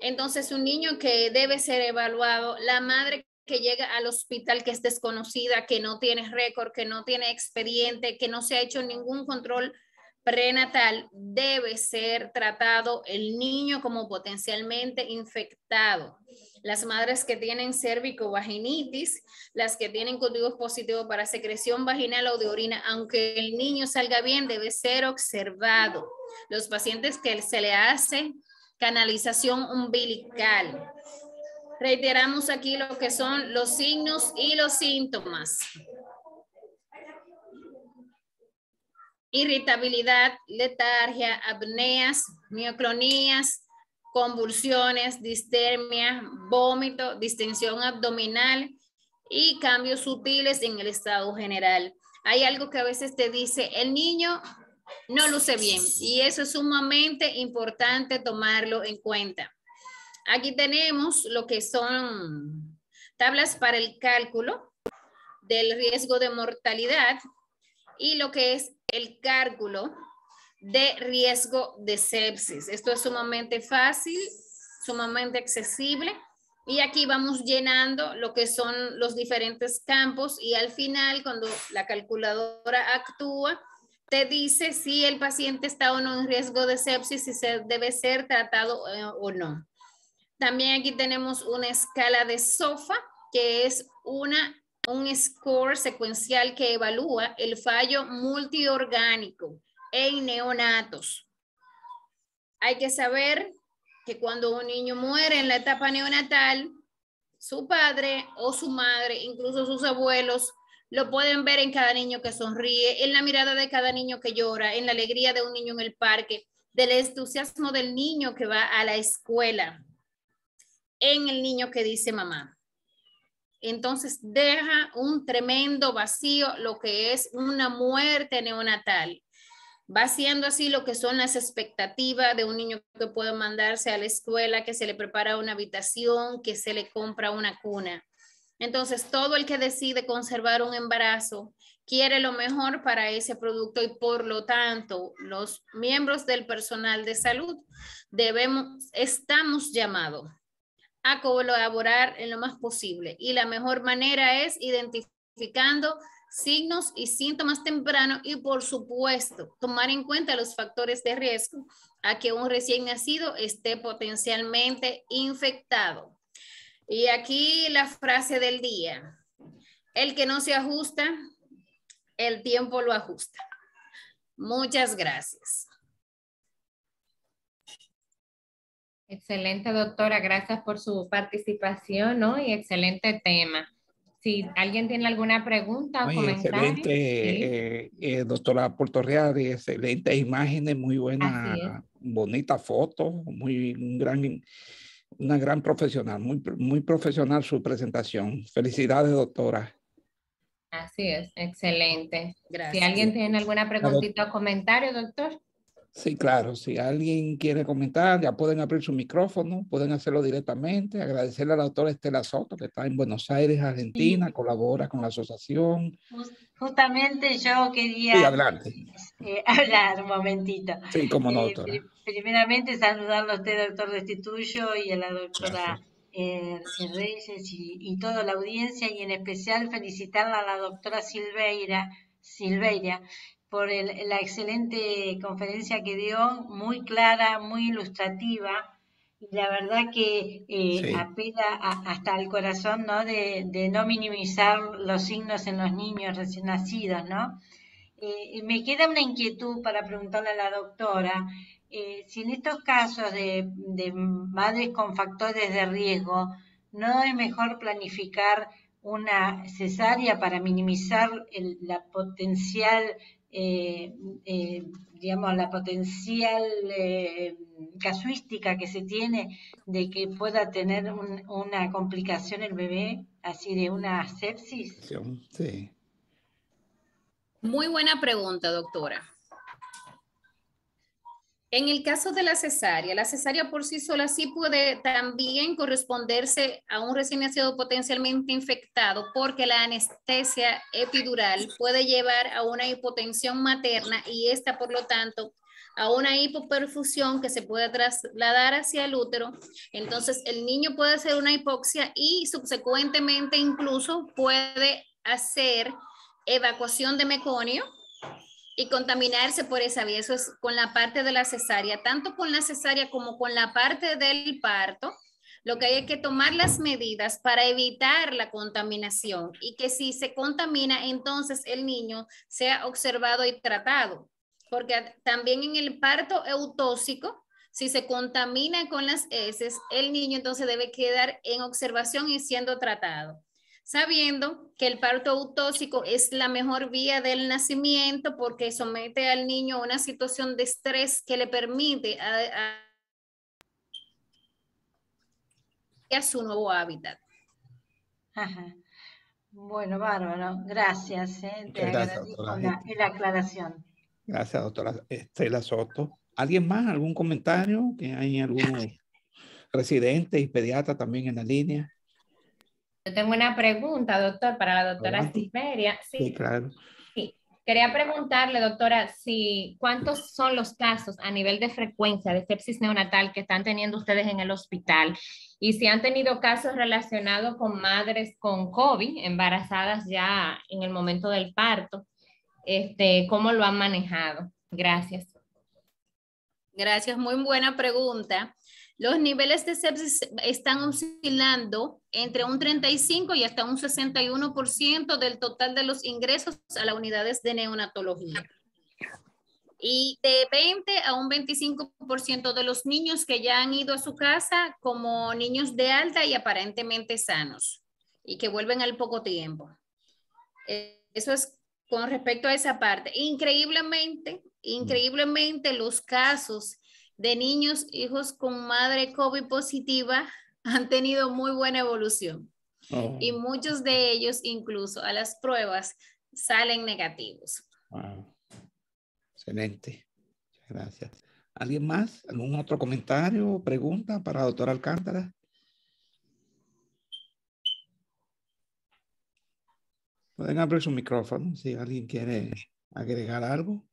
entonces, un niño que debe ser evaluado, la madre que llega al hospital que es desconocida, que no tiene récord, que no tiene expediente, que no se ha hecho ningún control prenatal, debe ser tratado el niño como potencialmente infectado. Las madres que tienen cervicovaginitis, las que tienen cultivos positivos para secreción vaginal o de orina, aunque el niño salga bien, debe ser observado. Los pacientes que se le hace canalización umbilical. Reiteramos aquí lo que son los signos y los síntomas. Irritabilidad, letargia, apneas, mioclonías, convulsiones, distermia, vómito, distensión abdominal y cambios sutiles en el estado general. Hay algo que a veces te dice, el niño no luce bien y eso es sumamente importante tomarlo en cuenta. Aquí tenemos lo que son tablas para el cálculo del riesgo de mortalidad y lo que es el cálculo de riesgo de sepsis. Esto es sumamente fácil, sumamente accesible y aquí vamos llenando lo que son los diferentes campos y al final cuando la calculadora actúa, te dice si el paciente está o no en riesgo de sepsis, si se debe ser tratado eh, o no. También aquí tenemos una escala de SOFA, que es una, un score secuencial que evalúa el fallo multiorgánico en neonatos. Hay que saber que cuando un niño muere en la etapa neonatal, su padre o su madre, incluso sus abuelos, lo pueden ver en cada niño que sonríe, en la mirada de cada niño que llora, en la alegría de un niño en el parque, del entusiasmo del niño que va a la escuela, en el niño que dice mamá. Entonces deja un tremendo vacío, lo que es una muerte neonatal. Va siendo así lo que son las expectativas de un niño que puede mandarse a la escuela, que se le prepara una habitación, que se le compra una cuna. Entonces, todo el que decide conservar un embarazo quiere lo mejor para ese producto y por lo tanto, los miembros del personal de salud debemos, estamos llamados a colaborar en lo más posible. Y la mejor manera es identificando signos y síntomas temprano y por supuesto tomar en cuenta los factores de riesgo a que un recién nacido esté potencialmente infectado. Y aquí la frase del día. El que no se ajusta, el tiempo lo ajusta. Muchas gracias. Excelente, doctora. Gracias por su participación ¿no? y excelente tema. Si alguien tiene alguna pregunta o comentario. Excelente, eh, eh, doctora Puerto excelentes imágenes, muy buena, bonita foto, muy gran una gran profesional, muy, muy profesional su presentación. Felicidades, doctora. Así es, excelente. Gracias. Si alguien tiene alguna preguntita o comentario, doctor. Sí, claro. Si alguien quiere comentar, ya pueden abrir su micrófono, pueden hacerlo directamente. Agradecerle a la doctora Estela Soto, que está en Buenos Aires, Argentina, colabora con la asociación. Justamente yo quería sí, adelante. Eh, hablar un momentito. Sí, como no, eh, doctora. primeramente, saludarlo a usted, doctor Restituyo, y a la doctora eh, Reyes y, y toda la audiencia, y en especial felicitarla a la doctora Silveira Silveira, por la excelente conferencia que dio, muy clara, muy ilustrativa. Y la verdad que eh, apela hasta el corazón, ¿no? De, no minimizar los signos en los niños recién nacidos, ¿no? Eh, me queda una inquietud para preguntarle a la doctora. Eh, si en estos casos de, madres con factores de riesgo, ¿no es mejor planificar una cesárea para minimizar el, la potencial eh, eh, digamos, la potencial eh, casuística que se tiene de que pueda tener una complicación el bebé, así de una sepsis? Sí. Muy buena pregunta, doctora. En el caso de la cesárea, la cesárea por sí sola sí puede también corresponderse a un recién nacido potencialmente infectado porque la anestesia epidural puede llevar a una hipotensión materna y esta, por lo tanto, a una hipoperfusión que se puede trasladar hacia el útero. Entonces, el niño puede hacer una hipoxia y subsecuentemente incluso puede hacer evacuación de meconio y contaminarse por esa vía. Eso es con la parte de la cesárea, tanto con la cesárea como con la parte del parto. Lo que hay que tomar las medidas para evitar la contaminación y que si se contamina, entonces el niño sea observado y tratado. Porque también en el parto eutóxico, si se contamina con las heces, el niño entonces debe quedar en observación y siendo tratado sabiendo que el parto autóxico es la mejor vía del nacimiento porque somete al niño a una situación de estrés que le permite a, su nuevo hábitat. Ajá. Bueno, Bárbara, Gracias. Eh. Gracias, doctora. La, la, aclaración. Gracias, doctora Estela Soto. ¿Alguien más? ¿Algún comentario? Que hay algunos residentes y pediatras también en la línea. Yo tengo una pregunta, doctor, para la doctora Silveria. Sí, claro. Sí. Quería preguntarle, doctora, si cuántos son los casos a nivel de frecuencia de sepsis neonatal que están teniendo ustedes en el hospital y si han tenido casos relacionados con madres con COVID, embarazadas ya en el momento del parto, este, cómo lo han manejado. Gracias. Gracias, muy buena pregunta. Los niveles de sepsis están oscilando entre un 35 y hasta un 61% del total de los ingresos a las unidades de neonatología. Y de 20 a un 25% de los niños que ya han ido a su casa como niños de alta y aparentemente sanos y que vuelven al poco tiempo. Eso es con respecto a esa parte. Increíblemente, increíblemente los casos de niños, hijos con madre COVID positiva han tenido muy buena evolución. Oh. Y muchos de ellos, incluso a las pruebas, salen negativos. Excelente. gracias. ¿Alguien más? ¿Algún otro comentario o pregunta para la doctora Alcántara? Pueden abrir su micrófono si alguien quiere agregar algo.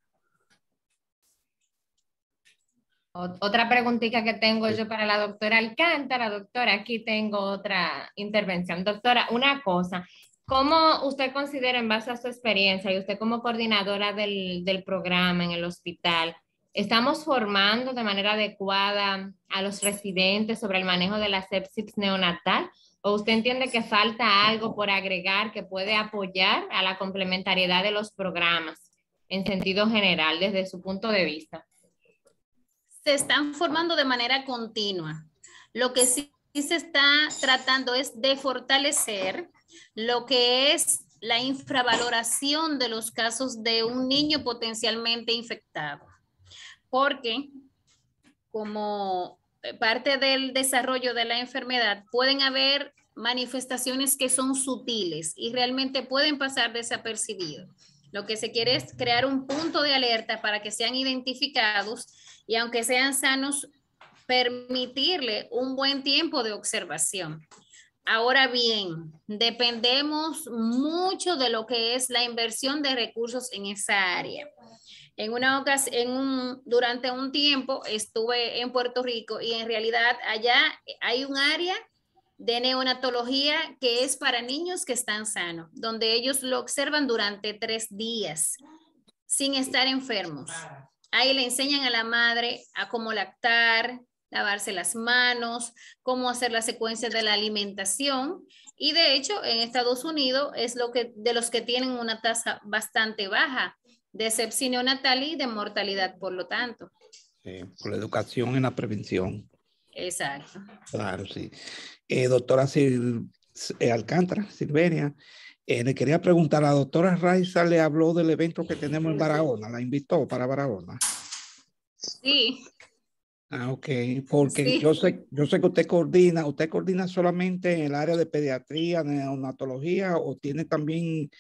Otra preguntita que tengo yo para la doctora Alcántara. Doctora, aquí tengo otra intervención. Doctora, una cosa. ¿Cómo usted considera, en base a su experiencia y usted como coordinadora del, del programa en el hospital, estamos formando de manera adecuada a los residentes sobre el manejo de la sepsis neonatal? ¿O usted entiende que falta algo por agregar que puede apoyar a la complementariedad de los programas en sentido general, desde su punto de vista? se están formando de manera continua. Lo que sí se está tratando es de fortalecer lo que es la infravaloración de los casos de un niño potencialmente infectado. Porque como eh, parte del desarrollo de la enfermedad pueden haber manifestaciones que son sutiles y realmente pueden pasar desapercibidos lo que se quiere es crear un punto de alerta para que sean identificados y aunque sean sanos, permitirle un buen tiempo de observación. Ahora bien, dependemos mucho de lo que es la inversión de recursos en esa área. En una en durante un tiempo estuve en Puerto Rico y en realidad allá hay un área de neonatología que es para niños que están sanos, donde ellos lo observan durante tres días sin estar enfermos. Ahí le enseñan a la madre a cómo lactar, lavarse las manos, cómo hacer la secuencia de la alimentación. Y de hecho, en Estados Unidos es lo que, de los que tienen una tasa bastante baja de sepsis neonatal y de mortalidad, por lo tanto. Sí, por la educación en la prevención. Exacto. Claro, sí. Eh, doctora eh, Alcántara, Silveria. Eh, le quería preguntar, la doctora Raiza le habló del evento que tenemos en Barahona, la invitó para Barahona. Sí. Ah, ok, porque yo, sé, yo sé que usted coordina, ¿usted coordina solamente en el área de pediatría, neonatología o tiene también,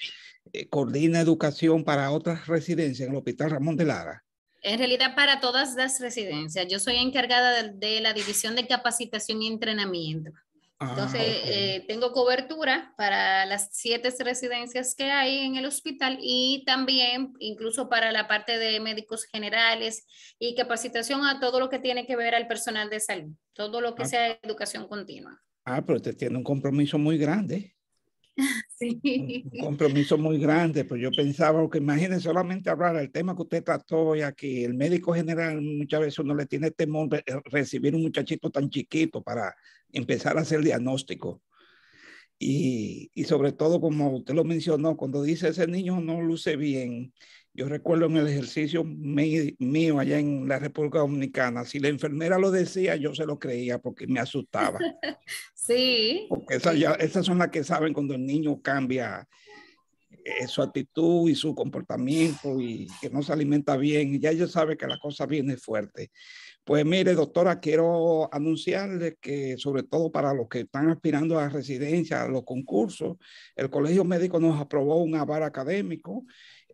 coordina educación para otras residencias en el Hospital Ramón de Lara? En realidad para todas las residencias. Yo soy encargada de la división de capacitación y entrenamiento. Ah, Entonces, eh, tengo cobertura para las siete residencias que hay en el hospital y también incluso para la parte de médicos generales y capacitación a todo lo que tiene que ver al personal de salud, todo lo que ah. sea educación continua. Ah, pero usted tiene un compromiso muy grande. Sí. Un, compromiso muy grande, pues yo pensaba, que imaginen solamente hablar del tema que usted trató ya que el médico general muchas veces uno le tiene temor de eh, recibir un muchachito tan chiquito para empezar a hacer diagnóstico. Y, y sobre todo, como usted lo mencionó, cuando dice ese niño no luce bien, yo recuerdo en el ejercicio mío allá en la República Dominicana, si la enfermera lo decía, yo se lo creía porque me asustaba. sí. Porque esas, ya, son las que saben cuando el niño cambia eh, su actitud y su comportamiento y que no se alimenta bien. Ya ella sabe que la cosa viene fuerte. Pues mire, doctora, quiero anunciarle que sobre todo para los que están aspirando a residencia, a los concursos, el Colegio Médico nos aprobó un aval académico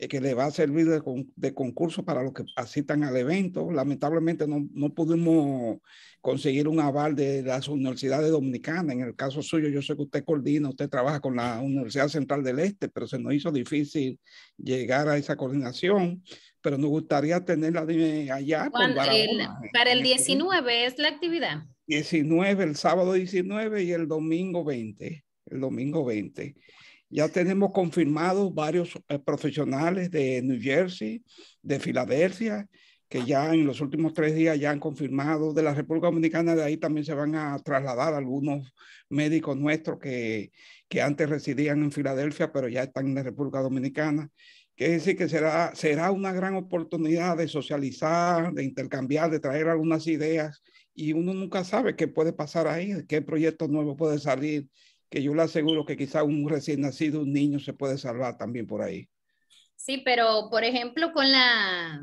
eh, que le va a servir de, concurso para los que asistan al evento. Lamentablemente no, no, pudimos conseguir un aval de las universidades dominicanas. En el caso suyo, yo sé que usted coordina, usted trabaja con la Universidad Central del Este, pero se nos hizo difícil llegar a esa coordinación. Pero nos gustaría tenerla allá. para el 19 este es la actividad. 19, el sábado 19 y el domingo 20. El domingo 20. Ya tenemos confirmados varios eh, profesionales de New Jersey, de Filadelfia, que ya en los últimos tres días ya han confirmado. De la República Dominicana, de ahí también se van a trasladar algunos médicos nuestros que, que antes residían en Filadelfia, pero ya están en la República Dominicana. Quiere decir que será, será una gran oportunidad de socializar, de intercambiar, de traer algunas ideas y uno nunca sabe qué puede pasar ahí, qué proyecto nuevo puede salir que yo le aseguro que quizá un recién nacido, un niño se puede salvar también por ahí. Sí, pero por ejemplo con la...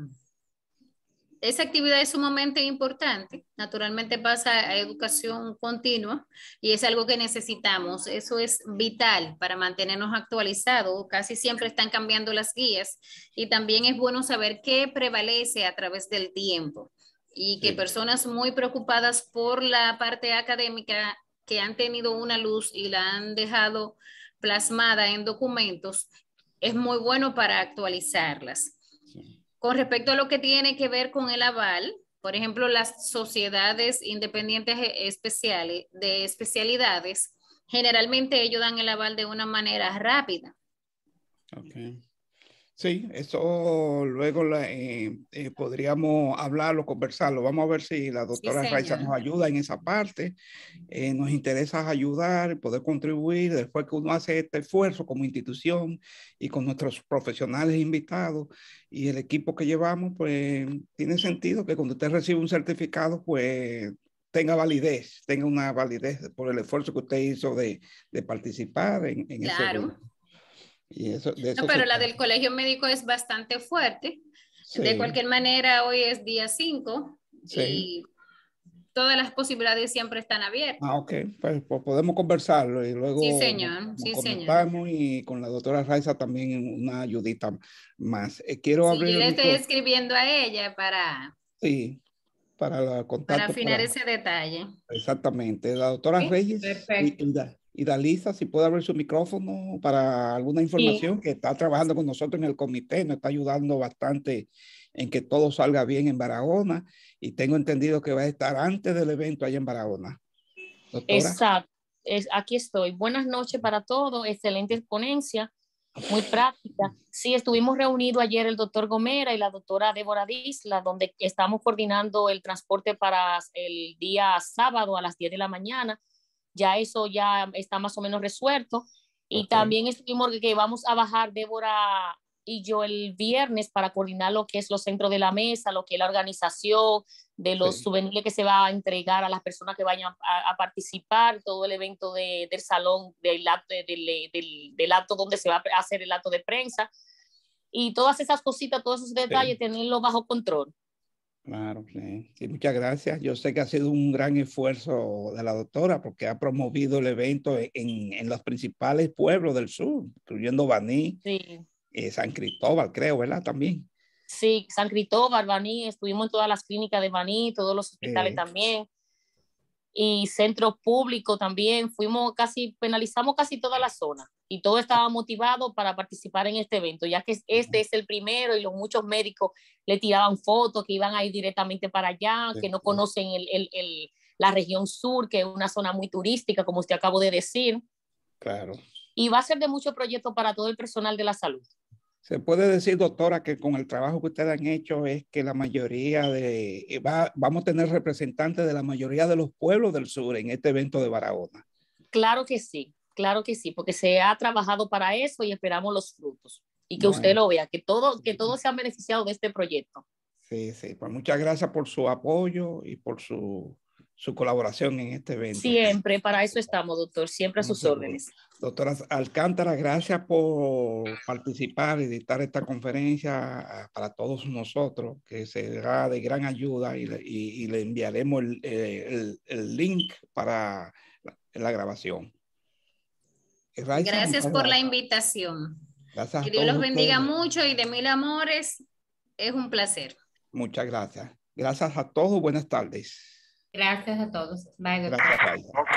Esa actividad es sumamente importante, naturalmente pasa a educación continua y es algo que necesitamos, eso es vital para mantenernos actualizados, casi siempre están cambiando las guías y también es bueno saber qué prevalece a través del tiempo y que personas muy preocupadas por la parte académica que han tenido una luz y la han dejado plasmada en documentos, es muy bueno para actualizarlas. Con respecto a lo que tiene que ver con el aval, por ejemplo, las sociedades independientes especiales, de especialidades, generalmente ellos dan el aval de una manera rápida. Sí, eso luego eh, eh, podríamos hablarlo, conversarlo. Vamos a ver si la doctora Raiza nos ayuda en esa parte. Eh, nos interesa ayudar, poder contribuir después que uno hace este esfuerzo como institución y con nuestros profesionales invitados y el equipo que llevamos, pues tiene sentido que cuando usted recibe un certificado, pues tenga validez, tenga una validez por el esfuerzo que usted hizo de, de participar en, en claro no, pero la del colegio médico es bastante fuerte. De cualquier manera, hoy es día 5 y todas las posibilidades siempre están abiertas. Ah, ok, pues, pues podemos conversarlo y luego. Sí, señor, sí, señor. Y con la doctora Raiza también una ayudita más. Eh, quiero sí, abrir. Yo le estoy escribiendo a ella para. Sí, para la contacto. Para afinar ese detalle. Exactamente. La doctora Reyes. Perfecto y si puede abrir su micrófono para alguna información, que está trabajando con nosotros en el comité, nos está ayudando bastante en que todo salga bien en Barahona y tengo entendido que va a estar antes del evento allá en Barahona. Exacto, es, aquí estoy. Buenas noches para todos, excelente exponencia, muy práctica. Sí, estuvimos reunidos ayer el doctor Gomera y la doctora Débora Disla, donde estamos coordinando el transporte para el día sábado a las 10 de la mañana ya eso ya está más o menos resuelto. Y también estuvimos que vamos a bajar Débora y yo el viernes para coordinar lo que es los centros de la mesa, lo que es la organización de los okay. que se va a entregar a las personas que vayan a, participar, todo el evento de, del salón, del acto, del, del, acto donde se va a hacer el acto de prensa y todas esas cositas, todos esos detalles, tenerlo bajo control. Claro, sí. Muchas gracias. Yo sé que ha sido un gran esfuerzo de la doctora porque ha promovido el evento e-, en, los principales pueblos del sur, incluyendo Baní, sí. Eh, San Cristóbal, creo, ¿verdad? También. Sí, San Cristóbal, Baní, estuvimos en todas las clínicas de Baní, todos los hospitales también, y centros públicos también. Fuimos casi, penalizamos casi toda la zona y todo estaba motivado para participar en este evento, ya que este es el primero y los muchos médicos le tiraban fotos que iban a ir directamente para allá, que no conocen el, el, la región sur, que es una zona muy turística, como usted acabo de decir. Claro. Y va a ser de mucho proyecto para todo el personal de la salud. Se puede decir, doctora, que con el trabajo que ustedes han hecho es que la mayoría de, eh, vamos a tener representantes de la mayoría de los pueblos del sur en este evento de Barahona. Claro que sí, Claro que sí, porque se ha trabajado para eso y esperamos los frutos. Y que usted lo vea, que, todo, que todos se han beneficiado de este proyecto. Sí, sí, pues muchas gracias por su apoyo y por su, su colaboración en este evento. Siempre, para eso pues. estamos, doctor, siempre a sus órdenes. Doctora Alcántara, gracias por participar y dictar esta conferencia para todos nosotros, que será de gran ayuda y, le enviaremos eh, el, el, link para la grabación gracias por la invitación. que Dios los bendiga mucho y de mil amores. Es un placer. Muchas gracias. Gracias a todos. Buenas tardes. Gracias a todos. Bye,